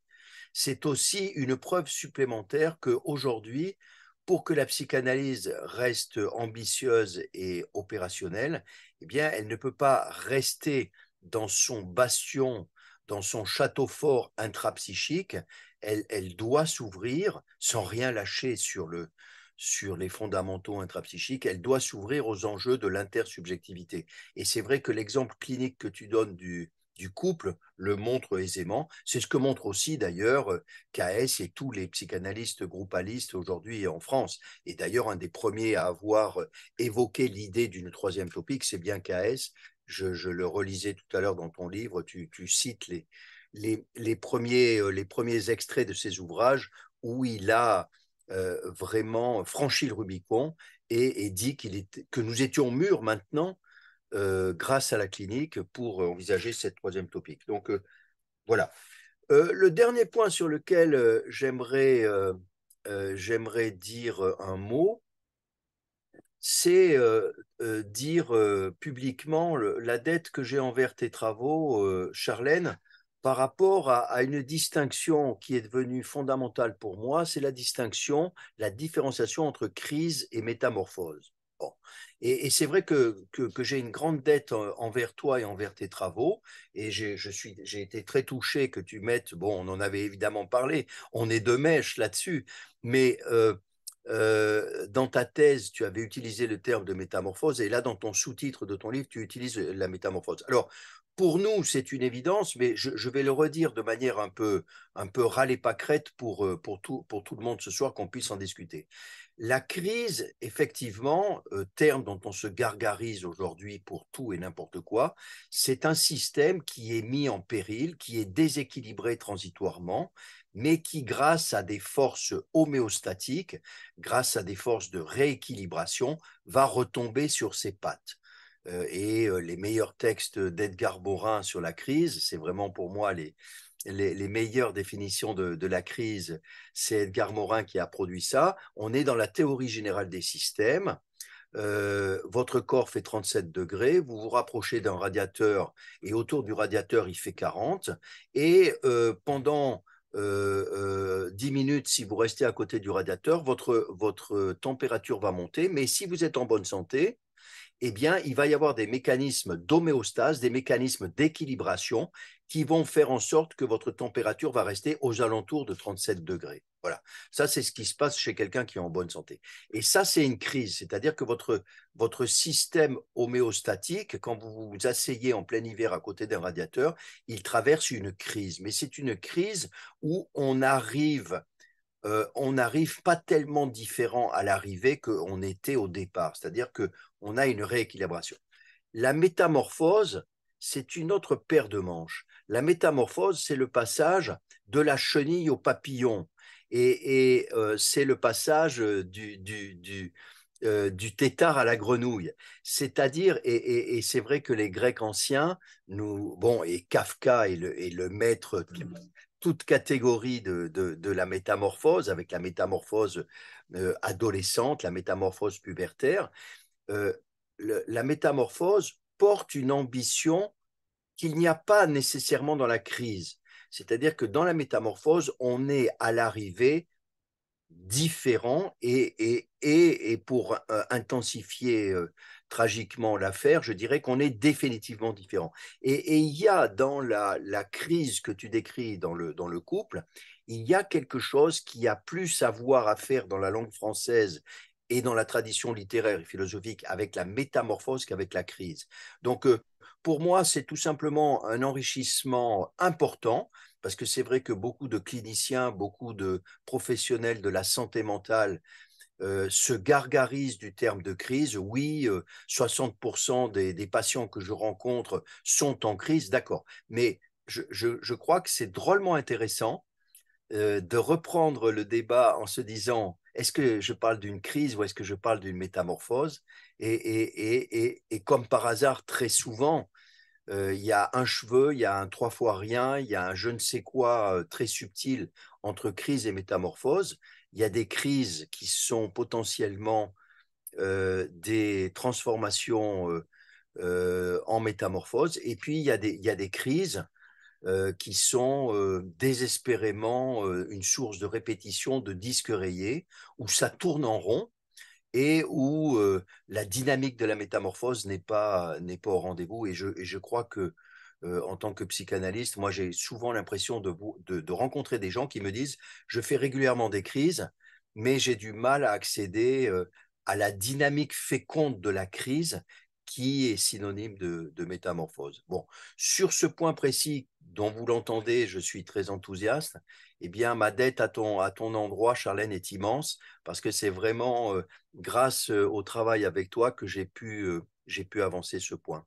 c'est aussi une preuve supplémentaire qu'aujourd'hui, pour que la psychanalyse reste ambitieuse et opérationnelle, eh bien, elle ne peut pas rester dans son bastion, dans son château fort intrapsychique. Elle, elle doit s'ouvrir sans rien lâcher sur le, sur les fondamentaux intrapsychiques, elle doit s'ouvrir aux enjeux de l'intersubjectivité. Et c'est vrai que l'exemple clinique que tu donnes du, couple le montre aisément. C'est ce que montre aussi d'ailleurs euh, KS et tous les psychanalystes groupalistes aujourd'hui en France. Et d'ailleurs, un des premiers à avoir euh, évoqué l'idée d'une troisième topique, c'est bien KS. Je, le relisais tout à l'heure dans ton livre, tu, cites les, premiers, euh, les premiers extraits de ses ouvrages où il a euh, vraiment franchi le Rubicon et, dit que nous étions mûrs maintenant euh, grâce à la clinique pour envisager cette troisième topic. Donc euh, voilà. le dernier point sur lequel j'aimerais, dire un mot, c'est dire publiquement la dette que j'ai envers tes travaux, Charlène, par rapport à, une distinction qui est devenue fondamentale pour moi, c'est la distinction, la différenciation entre crise et métamorphose. Et, c'est vrai que, j'ai une grande dette envers toi et envers tes travaux, et j'ai été très touché que tu mettes, bon, on en avait évidemment parlé, on est de mèche là-dessus, mais euh, euh, dans ta thèse, tu avais utilisé le terme de métamorphose, et là, dans ton sous-titre de ton livre, tu utilises la métamorphose. Alors, pour nous, c'est une évidence, mais je, vais le redire de manière un peu, un peu râle et pâquerette euh, pour, tout, le monde ce soir, qu'on puisse en discuter. La crise, effectivement, euh, terme dont on se gargarise aujourd'hui pour tout et n'importe quoi, c'est un système qui est mis en péril, qui est déséquilibré transitoirement, mais qui, grâce à des forces homéostatiques, grâce à des forces de rééquilibration, va retomber sur ses pattes. Euh, et les meilleurs textes d'Edgar Morin sur la crise, c'est vraiment pour moi les, les, meilleures définitions de, de la crise, c'est Edgar Morin qui a produit ça. On est dans la théorie générale des systèmes. Euh, votre corps fait 37 degrés, vous vous rapprochez d'un radiateur et autour du radiateur il fait 40. Et pendant 10 minutes, si vous restez à côté du radiateur, votre, votre température va monter. Mais si vous êtes en bonne santé, eh bien, il va y avoir des mécanismes d'homéostase, des mécanismes d'équilibration qui vont faire en sorte que votre température va rester aux alentours de 37 degrés. Voilà, ça c'est ce qui se passe chez quelqu'un qui est en bonne santé. Et ça c'est une crise, c'est-à-dire que votre, votre système homéostatique, quand vous vous asseyez en plein hiver à côté d'un radiateur, il traverse une crise. Mais c'est une crise où on arrive euh, on n'arrive pas tellement différent à l'arrivée qu'on était au départ. C'est-à-dire que on a une rééquilibration. La métamorphose, c'est une autre paire de manches. La métamorphose, c'est le passage de la chenille au papillon. Et, euh, c'est le passage euh, du, du, euh, à la grenouille. C'est-à-dire, et, c'est vrai que les Grecs anciens, nous, bon, et Kafka est le, maître de maître mmh. toute catégorie de, la métamorphose, avec la métamorphose adolescente, la métamorphose pubertaire, euh, la métamorphose porte une ambition qu'il n'y a pas nécessairement dans la crise. C'est-à-dire que dans la métamorphose, on est à l'arrivée différent et, et, pour euh, intensifier euh, tragiquement l'affaire, je dirais qu'on est définitivement différent. Et il y a dans la, crise que tu décris dans le, dans le couple, il y a quelque chose qui a plus à voir à faire dans la langue française et dans la tradition littéraire et philosophique avec la métamorphose qu'avec la crise. Donc, euh, pour moi, c'est tout simplement un enrichissement important parce que c'est vrai que beaucoup de cliniciens, beaucoup de professionnels de la santé mentale euh, se gargarisent du terme de crise. Oui, 60% euh, des, patients que je rencontre sont en crise, d'accord. Mais je, crois que c'est drôlement intéressant de reprendre le débat en se disant est-ce que je parle d'une crise ou est-ce que je parle d'une métamorphose et, comme par hasard, très souvent, euh, il y a un cheveu, il y a un trois fois rien, il y a un je ne sais quoi euh, très subtil entre crise et métamorphose. Il y a des crises qui sont potentiellement euh, des transformations en métamorphose. Et puis, il y a des crises euh, qui sont euh, désespérément euh, une source de répétition de disques rayés, où ça tourne en rond et où la dynamique de la métamorphose n'est pas, au rendez-vous. Et je, crois que en tant que psychanalyste, moi j'ai souvent l'impression de, rencontrer des gens qui me disent, je fais régulièrement des crises, mais j'ai du mal à accéder à la dynamique féconde de la crise qui est synonyme de, métamorphose. Bon, sur ce point précis dont vous l'entendez, je suis très enthousiaste. Eh bien, ma dette à ton, à ton endroit, Charlène, est immense parce que c'est vraiment euh, grâce euh, au travail avec toi que j'ai pu, euh, j'ai pu avancer ce point.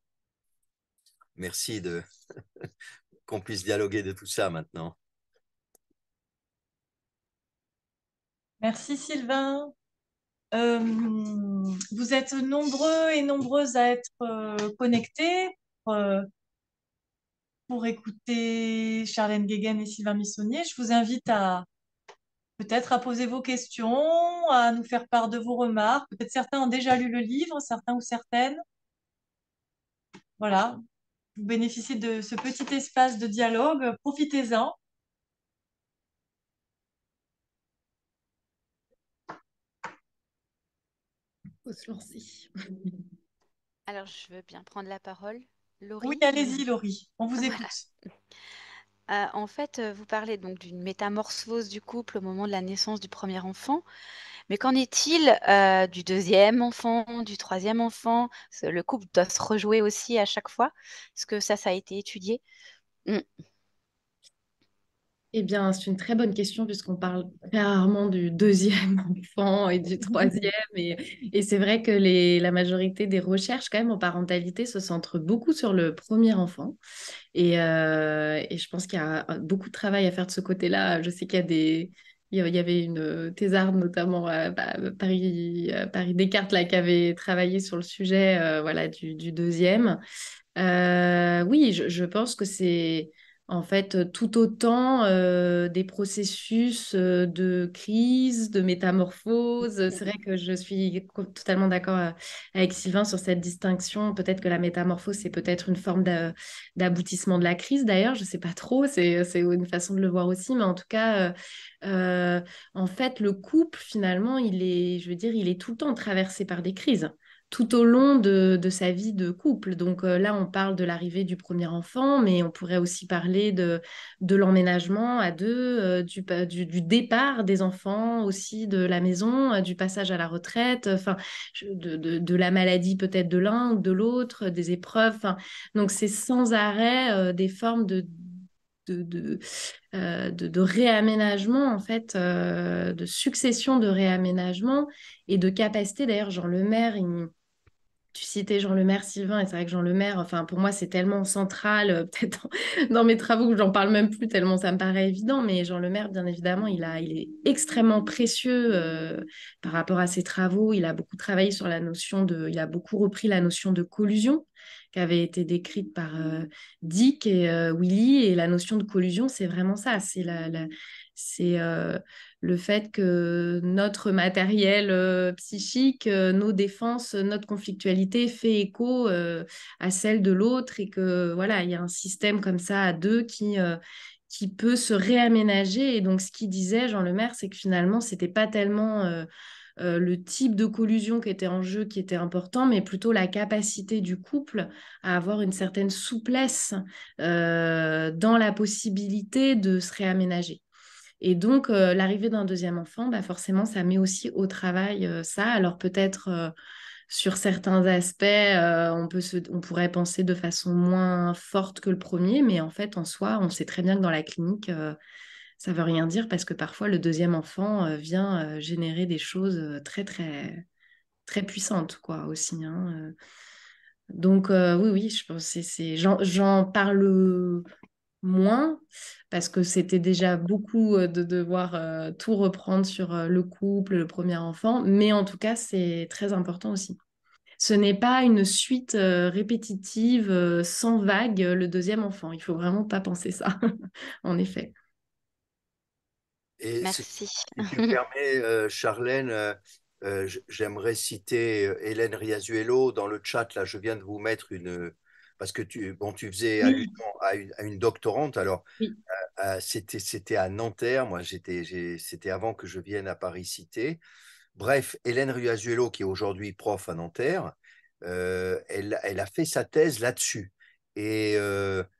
Merci de [LAUGHS] qu'on puisse dialoguer de tout ça maintenant. Merci Sylvain. Euh, vous êtes nombreux et nombreuses à être euh, connectés euh, pour, écouter Charlène Guéguen et Sylvain Missonnier. Je vous invite à peut-être à poser vos questions, à nous faire part de vos remarques. Peut-être certains ont déjà lu le livre, certains ou certaines. Voilà, vous bénéficiez de ce petit espace de dialogue, profitez-en. se lancer. Alors, je veux bien prendre la parole. Laurie, oui, allez-y, Laurie, on vous écoute. Euh, en fait, euh, vous parlez donc d'une métamorphose du couple au moment de la naissance du premier enfant. Mais qu'en est-il euh, du deuxième enfant, du troisième enfant Le couple doit se rejouer aussi à chaque fois. Est-ce que ça, ça a été étudié hmm. Eh bien, c'est une très bonne question puisqu'on parle rarement du deuxième [LAUGHS] enfant et du [LAUGHS] troisième. Et, et c'est vrai que les, la majorité des recherches quand même en parentalité se centrent beaucoup sur le premier enfant. Et, euh, et je pense qu'il y a beaucoup de travail à faire de ce côté-là. Je sais qu'il y a des... Il y avait une euh, thésarde notamment euh, bah, Paris, Paris Descartes là, qui avait travaillé sur le sujet voilà, du, du deuxième. oui, je, je pense que c'est en fait euh, tout autant euh, des processus euh, de crise, de métamorphose. C'est vrai que je suis totalement d'accord avec Sylvain sur cette distinction. Peut-être que la métamorphose, c'est peut-être une forme d'aboutissement de la crise d'ailleurs, je ne sais pas trop, c'est une façon de le voir aussi, mais en tout cas, en fait, le couple, finalement, il est, je veux dire, il est tout le temps traversé par des crises tout au long de, de, sa vie de couple. Donc euh, là, on parle de l'arrivée du premier enfant, mais on pourrait aussi parler de, de l'emménagement à deux, euh, du, du, départ des enfants aussi de la maison, euh, du passage à la retraite, enfin de, de, la maladie peut-être de l'un ou de l'autre, des épreuves. Donc c'est sans arrêt des formes de... De, réaménagement en fait de succession de réaménagement et de capacité d'ailleurs Jean Lemaire il, tu citais Jean Lemaire, Sylvain, et c'est vrai que Jean Lemaire, enfin, pour moi, c'est tellement central, euh, [LAUGHS] peut-être dans, mes travaux, que j'en parle même plus, tellement ça me paraît évident, mais Jean Lemaire, bien évidemment, il, a, il est extrêmement précieux euh, par rapport à ses travaux. Il a beaucoup travaillé sur la notion de. Il a beaucoup repris la notion de collusion qui avait été décrite par euh, Dick et Willy, et la notion de collusion, c'est vraiment ça, c'est la, c'est euh, le fait que notre matériel euh, psychique, euh, nos défenses, notre conflictualité fait écho à celle de l'autre et que voilà, il y a un système comme ça à deux qui peut se réaménager. Et donc, ce qu'il disait Jean maire, c'est que finalement, ce n'était pas tellement le type de collusion qui était en jeu qui était important, mais plutôt la capacité du couple à avoir une certaine souplesse dans la possibilité de se réaménager. Et donc, euh, l'arrivée d'un deuxième enfant, bah forcément, ça met aussi au travail euh, ça. Alors peut-être euh, sur certains aspects, on, peut on pourrait penser de façon moins forte que le premier, mais en fait, en soi, on sait très bien que dans la clinique, ça ne veut rien dire parce que parfois, le deuxième enfant vient générer des choses très, très, très puissantes, quoi, aussi. Hein, donc oui, oui, je pense c'est j'en parle moins parce que c'était déjà beaucoup euh, de devoir euh, tout reprendre sur euh, le couple, le premier enfant, mais en tout cas, c'est très important aussi. Ce n'est pas une suite répétitive sans vague le deuxième enfant. Il faut vraiment pas penser ça, [LAUGHS] en effet. Merci. Si, tu permets, Charlène, j'aimerais citer Hélène Riazuelo dans le chat. Là, je viens de vous mettre une, parce que tu, bon, tu faisais à, une, doctorante, alors euh, euh, c'était, c'était à Nanterre, moi j'étais, c'était avant que je vienne à Paris-Cité. Bref, Hélène Ruazuelo, qui est aujourd'hui prof à Nanterre, euh, elle, elle, a fait sa thèse là-dessus. Et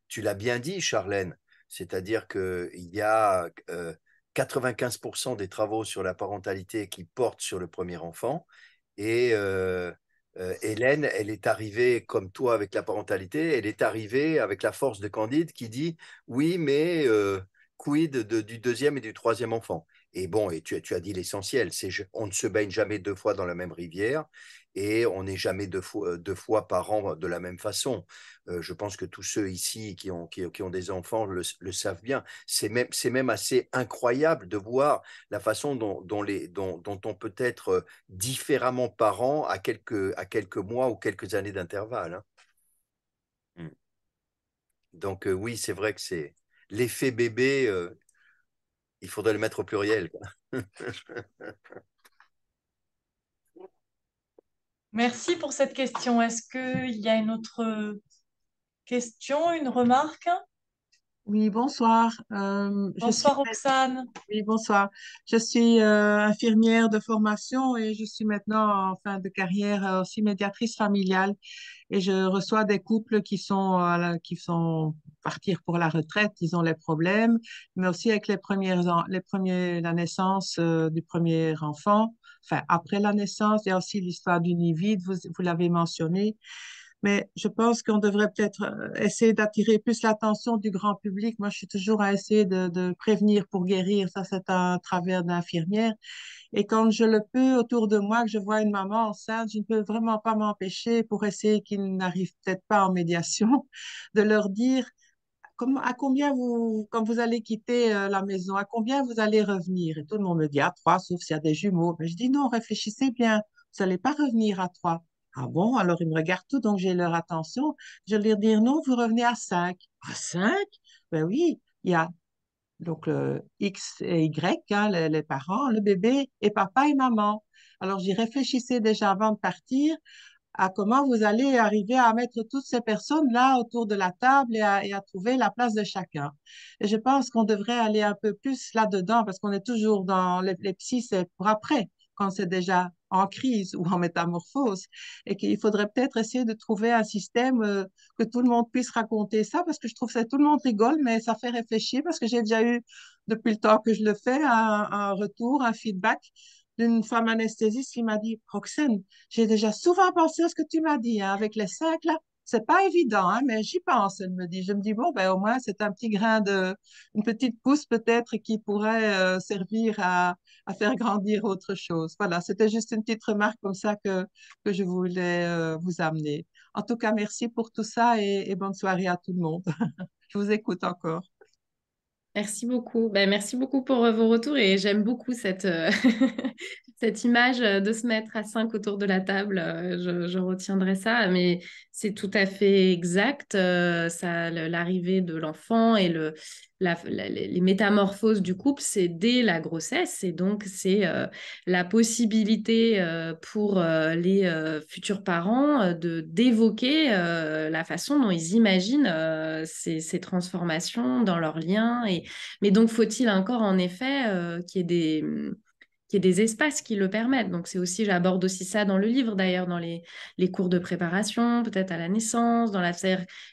tu l'as bien dit, Charlène, c'est-à-dire qu'il y a 95% des travaux sur la parentalité qui portent sur le premier enfant. Et euh, Hélène, elle est arrivée comme toi avec la parentalité, elle est arrivée avec la force de Candide qui dit oui, mais euh, quid du deuxième et du troisième enfant et bon, et tu, tu as dit l'essentiel, on ne se baigne jamais deux fois dans la même rivière et on n'est jamais deux fois, euh, deux fois, par an de la même façon. Euh, je pense que tous ceux ici qui ont, qui, ont des enfants le, savent bien. C'est même, même, assez incroyable de voir la façon dont, les, dont, on peut être euh, différemment parent à quelques, à quelques mois ou quelques années d'intervalle. Hein. Mmh. Donc oui, c'est vrai que c'est l'effet bébé il faudrait le mettre au pluriel. [LAUGHS] Merci pour cette question. Est-ce qu'il y a une autre question, une remarque oui, bonsoir. Euh, bonsoir Roxane. Oui, bonsoir. Je suis euh, infirmière de formation et je suis maintenant en fin de carrière euh, aussi médiatrice familiale et je reçois des couples qui sont qui sont partir pour la retraite, ils ont les problèmes, mais aussi avec les premières les premiers la naissance du premier enfant, enfin après la naissance, il y a aussi l'histoire du nid vide, vous, vous l'avez mentionné mais je pense qu'on devrait peut-être euh, essayer d'attirer plus l'attention du grand public. Moi, je suis toujours à essayer de, prévenir pour guérir. Ça, c'est un travers d'infirmière. Et quand je le peux autour de moi, que je vois une maman enceinte, je ne peux vraiment pas m'empêcher pour essayer qu'ils n'arrivent peut-être pas en médiation, [LAUGHS] de leur dire à combien vous, quand vous allez quitter euh, la maison, à combien vous allez revenir Et tout le monde me dit à trois, sauf s'il y a des jumeaux. Mais je dis non, réfléchissez bien, vous n'allez pas revenir à trois ah bon? Alors, ils me regardent tout, donc j'ai leur attention. Je vais leur dire non, vous revenez à cinq. »« À cinq ?»« Ben oui, il y a donc le X et Y, hein, les, parents, le bébé et papa et maman. Alors, j'y réfléchissais déjà avant de partir à comment vous allez arriver à mettre toutes ces personnes-là autour de la table et à, trouver la place de chacun. Et je pense qu'on devrait aller un peu plus là-dedans parce qu'on est toujours dans les, pour après quand c'est déjà en crise ou en métamorphose, et qu'il faudrait peut-être essayer de trouver un système euh, que tout le monde puisse raconter ça, parce que je trouve que tout le monde rigole, mais ça fait réfléchir, parce que j'ai déjà eu, depuis le temps que je le fais, un, retour, un feedback d'une femme anesthésiste qui m'a dit, Roxane, j'ai déjà souvent pensé à ce que tu m'as dit, hein, avec les cinq c'est pas évident, hein, mais j'y pense, elle me dit. Je me dis, bon, ben, au moins, c'est un petit grain de, une petite pousse peut-être qui pourrait euh, servir à, faire grandir autre chose. Voilà, c'était juste une petite remarque comme ça que, que je voulais euh, vous amener. En tout cas, merci pour tout ça et, et bonne soirée à tout le monde. [LAUGHS] je vous écoute encore. Merci beaucoup. Ben, merci beaucoup pour euh, vos retours et j'aime beaucoup cette, [LAUGHS] cette image euh, de se mettre à cinq autour de la table, euh, je, retiendrai ça, mais c'est tout à fait exact. Euh, ça, l'arrivée de l'enfant et les métamorphoses du couple, c'est dès la grossesse, et donc c'est la possibilité pour les futurs parents de d'évoquer la façon dont ils imaginent ces, transformations dans leurs liens. Et mais donc faut-il encore en effet qu'il y ait des qu'il y ait des espaces qui le permettent. Donc c'est aussi, j'aborde aussi ça dans le livre d'ailleurs, dans les, cours de préparation, peut-être à la naissance, dans la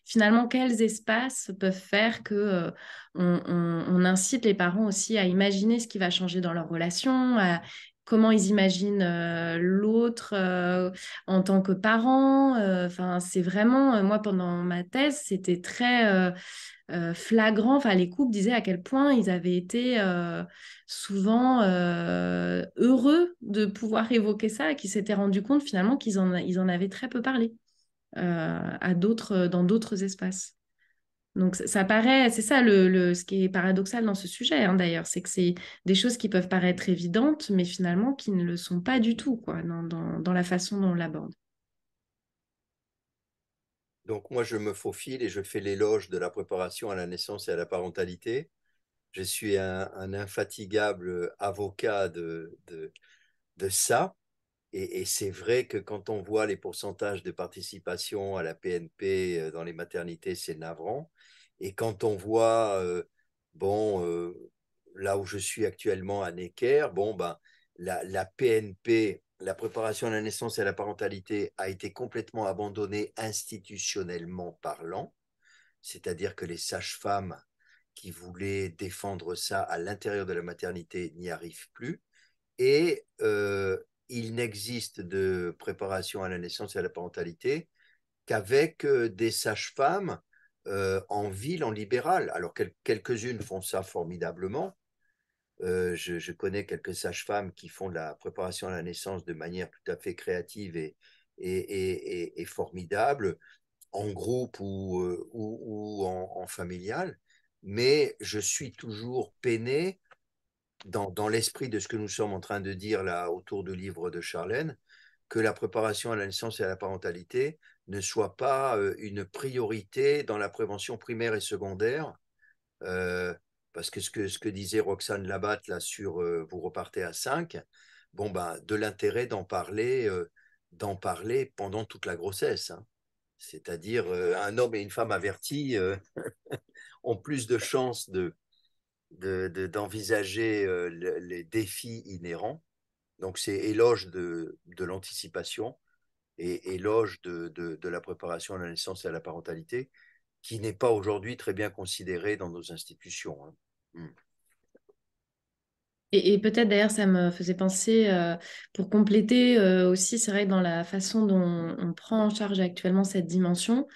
finalement quels espaces peuvent faire que euh, on, incite les parents aussi à imaginer ce qui va changer dans leur relation, comment ils imaginent euh, l'autre euh, en tant que parent. Euh, enfin, c'est vraiment, moi pendant ma thèse, c'était très flagrant. Enfin, les couples disaient à quel point ils avaient été souvent heureux de pouvoir évoquer ça et qu'ils s'étaient rendus compte finalement qu'ils en, ils en avaient très peu parlé à d'autres, dans d'autres espaces. Donc ça, paraît, c'est ça ce qui est paradoxal dans ce sujet hein, d'ailleurs, c'est que c'est des choses qui peuvent paraître évidentes, mais finalement qui ne le sont pas du tout quoi, dans, dans, la façon dont on l'aborde. Donc moi je me faufile et je fais l'éloge de la préparation à la naissance et à la parentalité. Je suis un, infatigable avocat de, de ça. Et, c'est vrai que quand on voit les pourcentages de participation à la PNP euh, dans les maternités, c'est navrant. Et quand on voit, euh, bon, euh, là où je suis actuellement à Necker, bon, ben, la, PNP, la préparation à la naissance et à la parentalité, a été complètement abandonnée institutionnellement parlant. C'est-à-dire que les sages-femmes qui voulaient défendre ça à l'intérieur de la maternité n'y arrivent plus. Et il n'existe de préparation à la naissance et à la parentalité qu'avec euh, des sages-femmes euh, en ville, en libéral. Alors quelques-unes font ça formidablement. Euh, je, connais quelques sages-femmes qui font la préparation à la naissance de manière tout à fait créative et, formidable, en groupe ou, en, en, familial. Mais je suis toujours peiné dans, l'esprit de ce que nous sommes en train de dire là autour du livre de Charlène, que la préparation à la naissance et à la parentalité ne soit pas euh, une priorité dans la prévention primaire et secondaire. Euh, parce que ce, que disait Roxane Labatt là sur euh, vous repartez à 5, bon ben de l'intérêt d'en parler, d'en parler pendant toute la grossesse. Hein. C'est-à-dire un homme et une femme avertis [LAUGHS] ont plus de chances de, d'envisager de, euh, les défis inhérents. Donc c'est éloge de, de l'anticipation et éloge de, la préparation à la naissance et à la parentalité, qui n'est pas aujourd'hui très bien considérée dans nos institutions. Hein. Mmh. Et, peut-être d'ailleurs, ça me faisait penser, euh, pour compléter euh, aussi, c'est vrai, dans la façon dont on prend en charge actuellement cette dimension,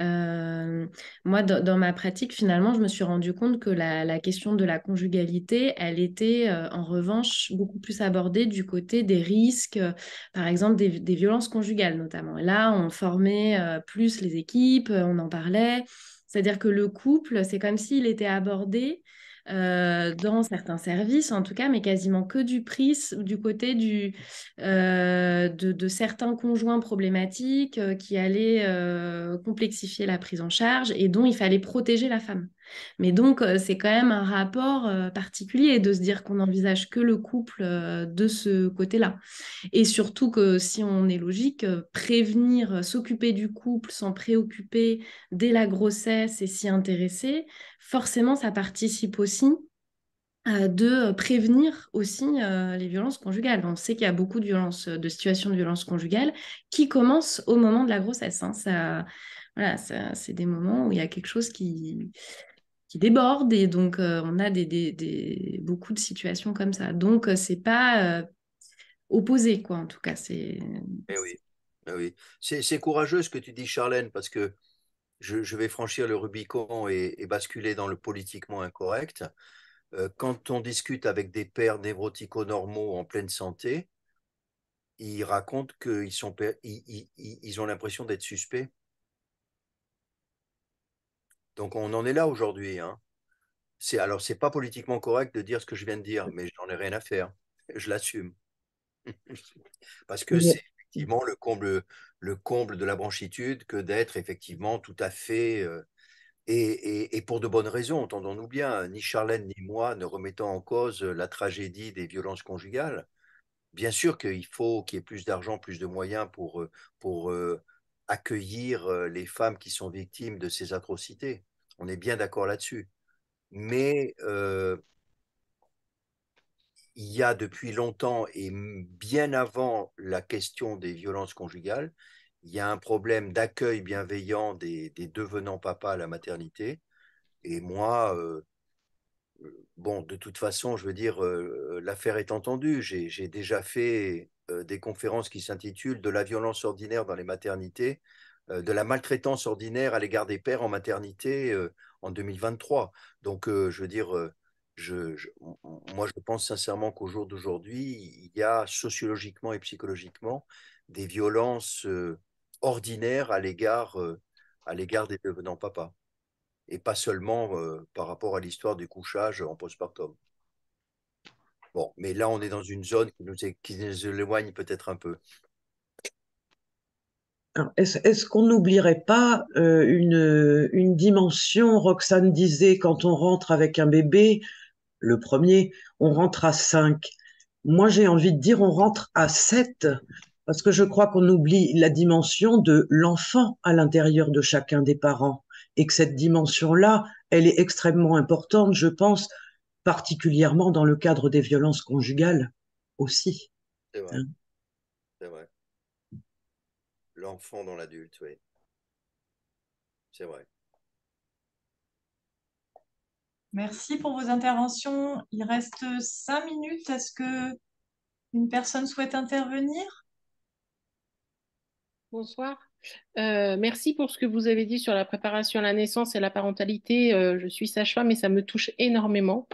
euh, moi, dans, ma pratique, finalement, je me suis rendu compte que la, question de la conjugalité, elle était euh, en revanche beaucoup plus abordée du côté des risques, euh, par exemple des, des, violences conjugales notamment. Et là, on formait plus les équipes, on en parlait. C'est-à-dire que le couple, c'est comme s'il était abordé euh, dans certains services, en tout cas, mais quasiment que du prix du côté du, euh, de, certains conjoints problématiques euh, qui allaient complexifier la prise en charge et dont il fallait protéger la femme. Mais donc, euh, c'est quand même un rapport euh, particulier de se dire qu'on n'envisage que le couple euh, de ce côté-là. Et surtout que si on est logique, prévenir, s'occuper du couple, s'en préoccuper dès la grossesse et s'y intéresser, forcément, ça participe aussi de prévenir aussi les violences conjugales. On sait qu'il y a beaucoup de, violences, de situations de violences conjugales qui commencent au moment de la grossesse. Hein. Ça, voilà, c'est des moments où il y a quelque chose qui, qui débordent et donc euh, on a des, des, beaucoup de situations comme ça. Donc euh, c'est pas euh, opposé quoi en tout cas. C'est. Eh oui, eh oui. C'est courageux ce que tu dis Charlène parce que je, vais franchir le Rubicon et, basculer dans le politiquement incorrect. Quand on discute avec des pères névrotico-normaux en pleine santé, ils racontent qu'ils ils, ils, ils ont l'impression d'être suspects. Donc on en est là aujourd'hui. Hein. C'est, alors c'est pas politiquement correct de dire ce que je viens de dire, mais j'en ai rien à faire. Je l'assume. [LAUGHS] Parce que c'est effectivement le comble, le comble de la branchitude que d'être effectivement tout à fait euh, et, pour de bonnes raisons, entendons-nous bien, ni Charlène ni moi ne remettons en cause la tragédie des violences conjugales. Bien sûr qu'il faut qu'il y ait plus d'argent, plus de moyens pour, euh, pour euh, accueillir les femmes qui sont victimes de ces atrocités. On est bien d'accord là-dessus. Mais euh, il y a depuis longtemps et bien avant la question des violences conjugales, il y a un problème d'accueil bienveillant des, devenants papas à la maternité. Et moi, euh, euh, bon, de toute façon, je veux dire, l'affaire est entendue. J'ai déjà fait des conférences qui s'intitulent De la violence ordinaire dans les maternités euh, de la maltraitance ordinaire à l'égard des pères en maternité euh, en 2023. Donc, euh, je veux dire, moi, je pense sincèrement qu'au jour d'aujourd'hui, il y a sociologiquement et psychologiquement des violences ordinaires à l'égard à l'égard des devenants papas, et pas seulement par rapport à l'histoire du couchage en postpartum. Bon, mais là, on est dans une zone qui nous éloigne peut-être un peu. Est-ce qu'on n'oublierait pas euh, une, dimension Roxane disait, quand on rentre avec un bébé, le premier, on rentre à cinq. Moi, j'ai envie de dire, on rentre à sept, parce que je crois qu'on oublie la dimension de l'enfant à l'intérieur de chacun des parents, et que cette dimension-là, elle est extrêmement importante, je pense, particulièrement dans le cadre des violences conjugales aussi. c'est vrai. Hein. L'enfant dans l'adulte, oui. C'est vrai. Merci pour vos interventions. Il reste cinq minutes. Est-ce que une personne souhaite intervenir Bonsoir. Euh, merci pour ce que vous avez dit sur la préparation à la naissance et la parentalité. Euh, je suis sage-femme et ça me touche énormément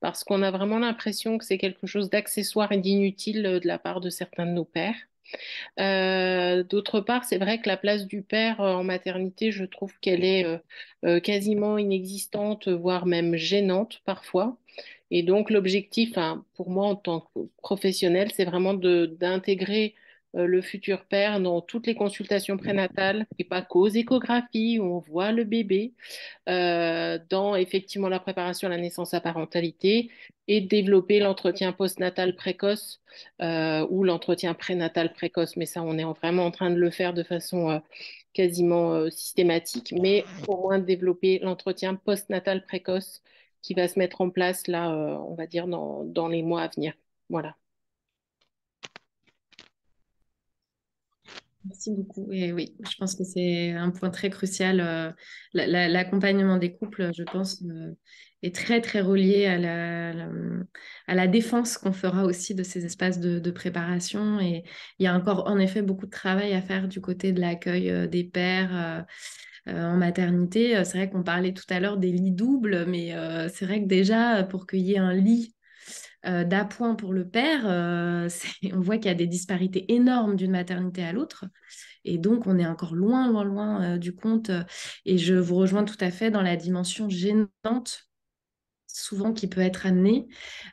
parce qu'on a vraiment l'impression que c'est quelque chose d'accessoire et d'inutile euh, de la part de certains de nos pères. Euh, d'autre part, c'est vrai que la place du père euh, en maternité, je trouve qu'elle est euh, quasiment inexistante, voire même gênante parfois. Et donc l'objectif, pour moi en tant que professionnel, c'est vraiment d'intégrer euh, le futur père dans toutes les consultations prénatales, et pas qu'aux échographies où on voit le bébé, euh, dans effectivement la préparation à la naissance à parentalité et développer l'entretien postnatal précoce euh, ou l'entretien prénatal précoce. Mais ça, on est vraiment en train de le faire de façon quasiment systématique, mais au moins développer l'entretien postnatal précoce qui va se mettre en place là, on va dire, dans les mois à venir. Voilà. Merci beaucoup. Et oui, je pense que c'est un point très crucial. Euh, l'accompagnement des couples, je pense, euh, est très, très relié à la, défense qu'on fera aussi de ces espaces de, de, préparation. Et il y a encore, en effet, beaucoup de travail à faire du côté de l'accueil euh, des pères. en maternité, c'est vrai qu'on parlait tout à l'heure des lits doubles, mais c'est vrai que déjà, pour qu'il y ait un lit euh, d'appoint pour le père, euh, [LAUGHS] on voit qu'il y a des disparités énormes d'une maternité à l'autre. Et donc, on est encore loin, loin, loin euh, du compte. Et je vous rejoins tout à fait dans la dimension gênante souvent qui peut être amené,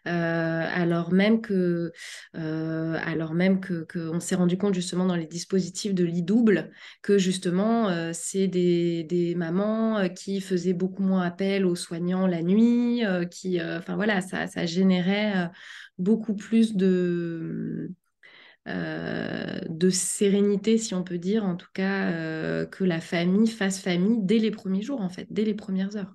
euh, alors même que, euh, alors même que, on s'est rendu compte justement dans les dispositifs de lit double que justement euh, c'est des, des, mamans qui faisaient beaucoup moins appel aux soignants la nuit, qui, enfin voilà, ça, ça générait beaucoup plus de de sérénité, si on peut dire, en tout cas, que la famille fasse famille dès les premiers jours, en fait, dès les premières heures.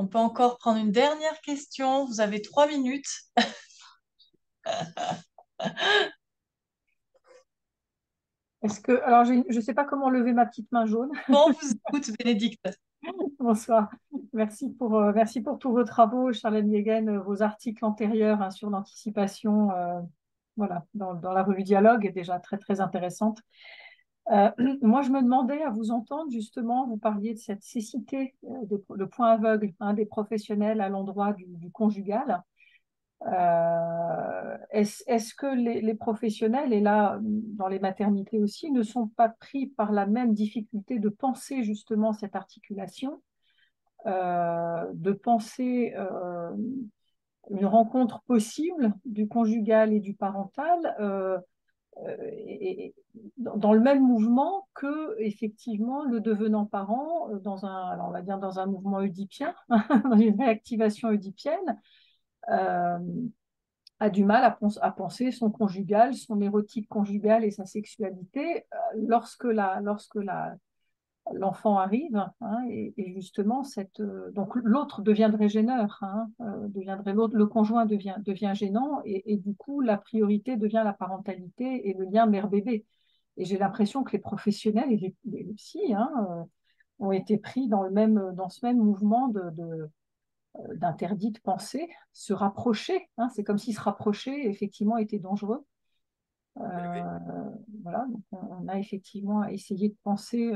On peut encore prendre une dernière question. Vous avez trois minutes. [LAUGHS] Est-ce que. Alors, je ne sais pas comment lever ma petite main jaune. [LAUGHS] Bon, vous écoute, Bénédicte. [LAUGHS] Bonsoir. Merci pour, euh, merci pour tous vos travaux, Charlène Yegen, euh, vos articles antérieurs hein, sur l'anticipation euh, voilà, dans, la revue Dialogue, est déjà très, très intéressante. Euh, [CLEARS THROAT] moi, je me demandais à vous entendre, justement, vous parliez de cette cécité, euh, le point aveugle hein, des professionnels à l'endroit du, conjugal. Euh, est-ce, que les, professionnels, et là, dans les maternités aussi, ne sont pas pris par la même difficulté de penser justement cette articulation, de penser une rencontre possible du conjugal et du parental dans le même mouvement que effectivement le devenant parent euh, dans un alors on va dire dans un mouvement oedipien [LAUGHS] dans une réactivation oedipienne euh, a du mal à, à, penser son conjugal son érotique conjugal et sa sexualité euh, lorsque la lorsque la l'enfant arrive, hein, et, justement, cette, euh, donc l'autre deviendrait gêneur, hein, euh, deviendrait l'autre, le conjoint devient, devient gênant, et, du coup, la priorité devient la parentalité et le lien mère-bébé. Et j'ai l'impression que les professionnels et les, psy, hein, euh, ont été pris dans, le même, dans ce même mouvement de, d'interdit de, penser, se rapprocher. c'est comme si se rapprocher, effectivement, était dangereux. Voilà, on, a effectivement essayé de penser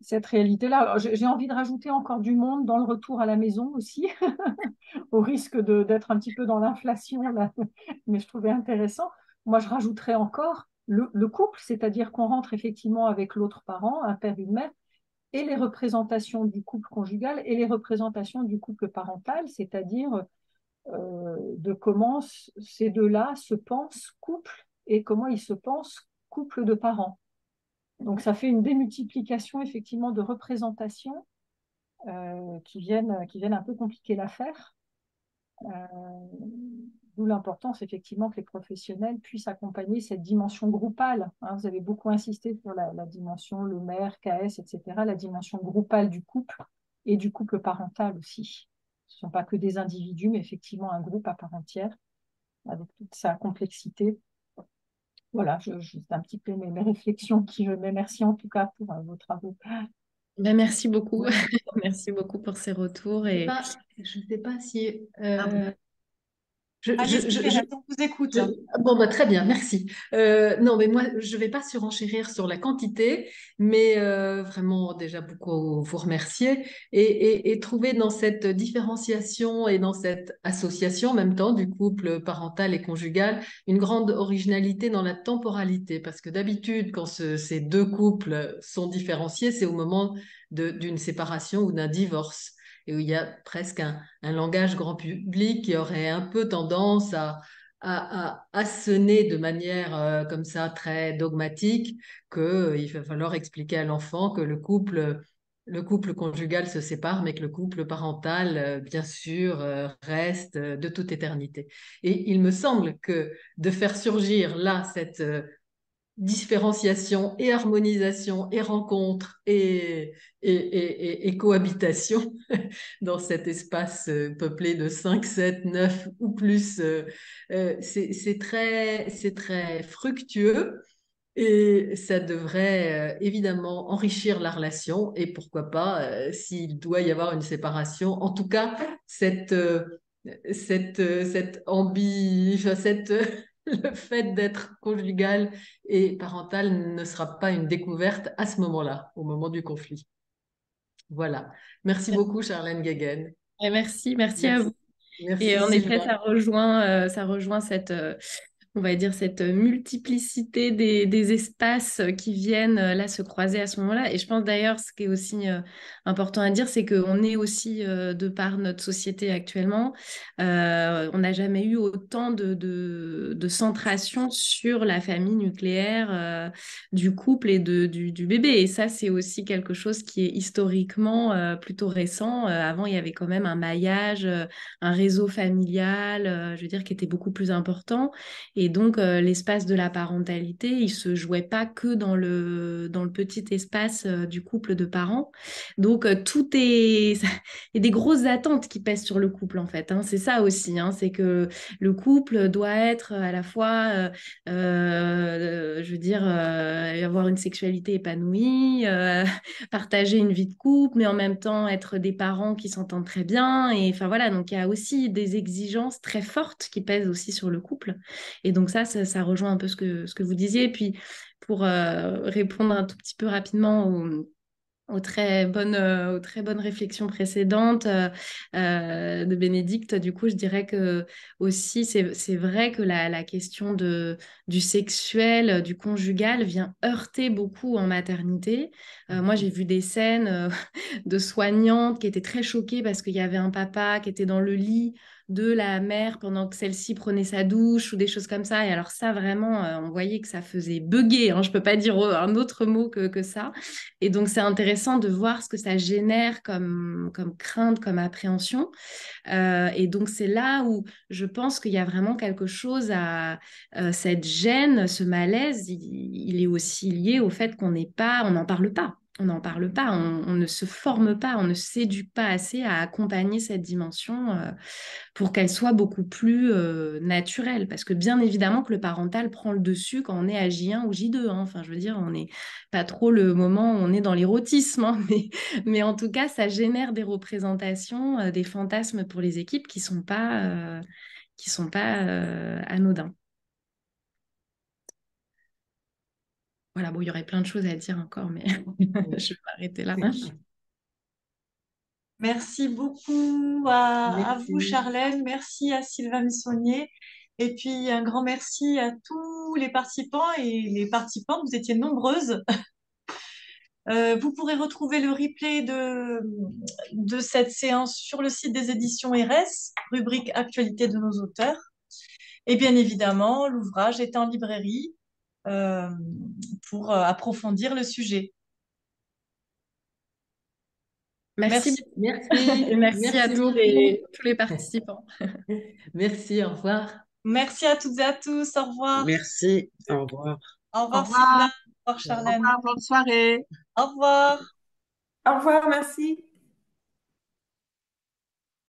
cette réalité-là. J'ai envie de rajouter encore du monde dans le retour à la maison aussi, [LAUGHS] au risque d'être un petit peu dans l'inflation, mais je trouvais intéressant. Moi, je rajouterais encore le, couple, c'est-à-dire qu'on rentre effectivement avec l'autre parent, un père, une mère, et les représentations du couple conjugal et les représentations du couple parental, c'est-à-dire euh, de comment ces deux-là se pensent couple et comment ils se pensent couple de parents. Donc ça fait une démultiplication effectivement de représentations euh, qui, viennent, euh, qui viennent un peu compliquer l'affaire. Euh, d'où l'importance effectivement que les professionnels puissent accompagner cette dimension groupale. Hein. vous avez beaucoup insisté sur la, la, dimension le maire, KS, etc., la dimension groupale du couple et du couple parental aussi. Ce ne sont pas que des individus, mais effectivement un groupe à part entière, avec toute sa complexité voilà, je, un petit peu mes, réflexions qui je remercie en tout cas pour euh, vos travaux. Ben, merci beaucoup. [LAUGHS] merci beaucoup pour ces retours. Je ne sais pas, si euh, je, vous écoute. bon, bah, très bien, merci. Euh, non, mais moi, je ne vais pas surenchérir sur la quantité, mais euh, vraiment déjà beaucoup vous remercier et, trouver dans cette différenciation et dans cette association en même temps du couple parental et conjugal une grande originalité dans la temporalité, parce que d'habitude, quand ces deux couples sont différenciés, c'est au moment d'une séparation ou d'un divorce et où il y a presque un, langage grand public qui aurait un peu tendance à, à, de manière euh, comme ça très dogmatique qu'il euh, il va falloir expliquer à l'enfant que le couple le couple conjugal se sépare, mais que le couple parental, euh, bien sûr, reste de toute éternité. Et il me semble que de faire surgir là cette différenciation et harmonisation et rencontre et, et, et, cohabitation [LAUGHS] dans cet espace euh, peuplé de 5, 7, 9 ou plus, euh, euh, c'est très, très fructueux. Et ça devrait évidemment enrichir la relation et pourquoi pas, s'il doit y avoir une séparation, en tout cas, cette, cette, cette cette, [LAUGHS] le fait d'être conjugal et parental ne sera pas une découverte à ce moment-là, au moment du conflit. Voilà. Merci, beaucoup, Charlène Guéguen. Merci, merci, merci, à vous. et en effet, ça rejoint, euh, ça rejoint cette, euh, on va dire, cette euh, multiplicité des, espaces qui viennent euh, là se croiser à ce moment-là. Et je pense d'ailleurs, ce qui est aussi euh, important à dire, c'est qu'on est aussi, de par notre société actuellement, on n'a jamais eu autant de, centration sur la famille nucléaire du couple et de, du, du bébé. Et ça, c'est aussi quelque chose qui est historiquement plutôt récent. avant, il y avait quand même un maillage, un réseau familial, je veux dire, qui était beaucoup plus important. Et et donc, euh, l'espace de la parentalité, il se jouait pas que dans le, dans le petit espace euh, du couple de parents. Donc, euh, tout est... Il y a des grosses attentes qui pèsent sur le couple, en fait. Hein. C'est ça aussi, hein, c'est que le couple doit être à la fois, je veux dire, avoir une sexualité épanouie, [LAUGHS] partager une vie de couple, mais en même temps être des parents qui s'entendent très bien. Et enfin, voilà, donc il y a aussi des exigences très fortes qui pèsent aussi sur le couple. Et donc, donc ça, ça, rejoint un peu ce que, vous disiez. Et puis, pour euh, répondre un tout petit peu rapidement euh, aux très bonnes, réflexions précédentes euh, de Bénédicte. Du coup, je dirais que aussi, c'est vrai que la, question du sexuel, du conjugal vient heurter beaucoup en maternité. moi, j'ai vu des scènes [LAUGHS] de soignantes qui étaient très choquées parce qu'il y avait un papa qui était dans le lit de la mère pendant que celle-ci prenait sa douche ou des choses comme ça. Et alors ça, vraiment, euh, on voyait que ça faisait bugger. Hein. je ne peux pas dire un autre mot que, ça. Et donc, c'est intéressant de voir ce que ça génère comme, comme crainte, comme appréhension. Euh, et donc, c'est là où je pense qu'il y a vraiment quelque chose à euh, cette gêne, ce malaise, il, est aussi lié au fait qu'on n'est pas, on n'en parle pas on n'en parle pas, on, ne se forme pas, on ne s'éduque pas assez à accompagner cette dimension euh, pour qu'elle soit beaucoup plus euh, naturelle. Parce que bien évidemment que le parental prend le dessus quand on est à J1 ou J2. Hein. Enfin, je veux dire, on n'est pas trop le moment où on est dans l'érotisme, hein. [LAUGHS] mais, en tout cas, ça génère des représentations, euh, des fantasmes pour les équipes qui ne sont pas, qui sont pas anodins. il y aurait plein de choses à dire encore, mais [LAUGHS] je vais arrêter là. Merci beaucoup à, vous, Charlène. Merci à Sylvain Missonnier. Et puis, un grand merci à tous les participants et les participantes. Vous étiez nombreuses. Euh, vous pourrez retrouver le replay de, de cette séance sur le site des éditions RS, rubrique Actualité de nos auteurs. Et bien évidemment, l'ouvrage est en librairie euh, pour euh, approfondir le sujet. Merci, merci, merci, [LAUGHS] à tous les, participants. [LAUGHS] merci, au revoir. Merci à toutes et à tous, au revoir. Merci, au revoir. Au revoir, au revoir. Sylvain. Au revoir, Charlène. Au revoir, bonne soirée. Au revoir. Au revoir, merci.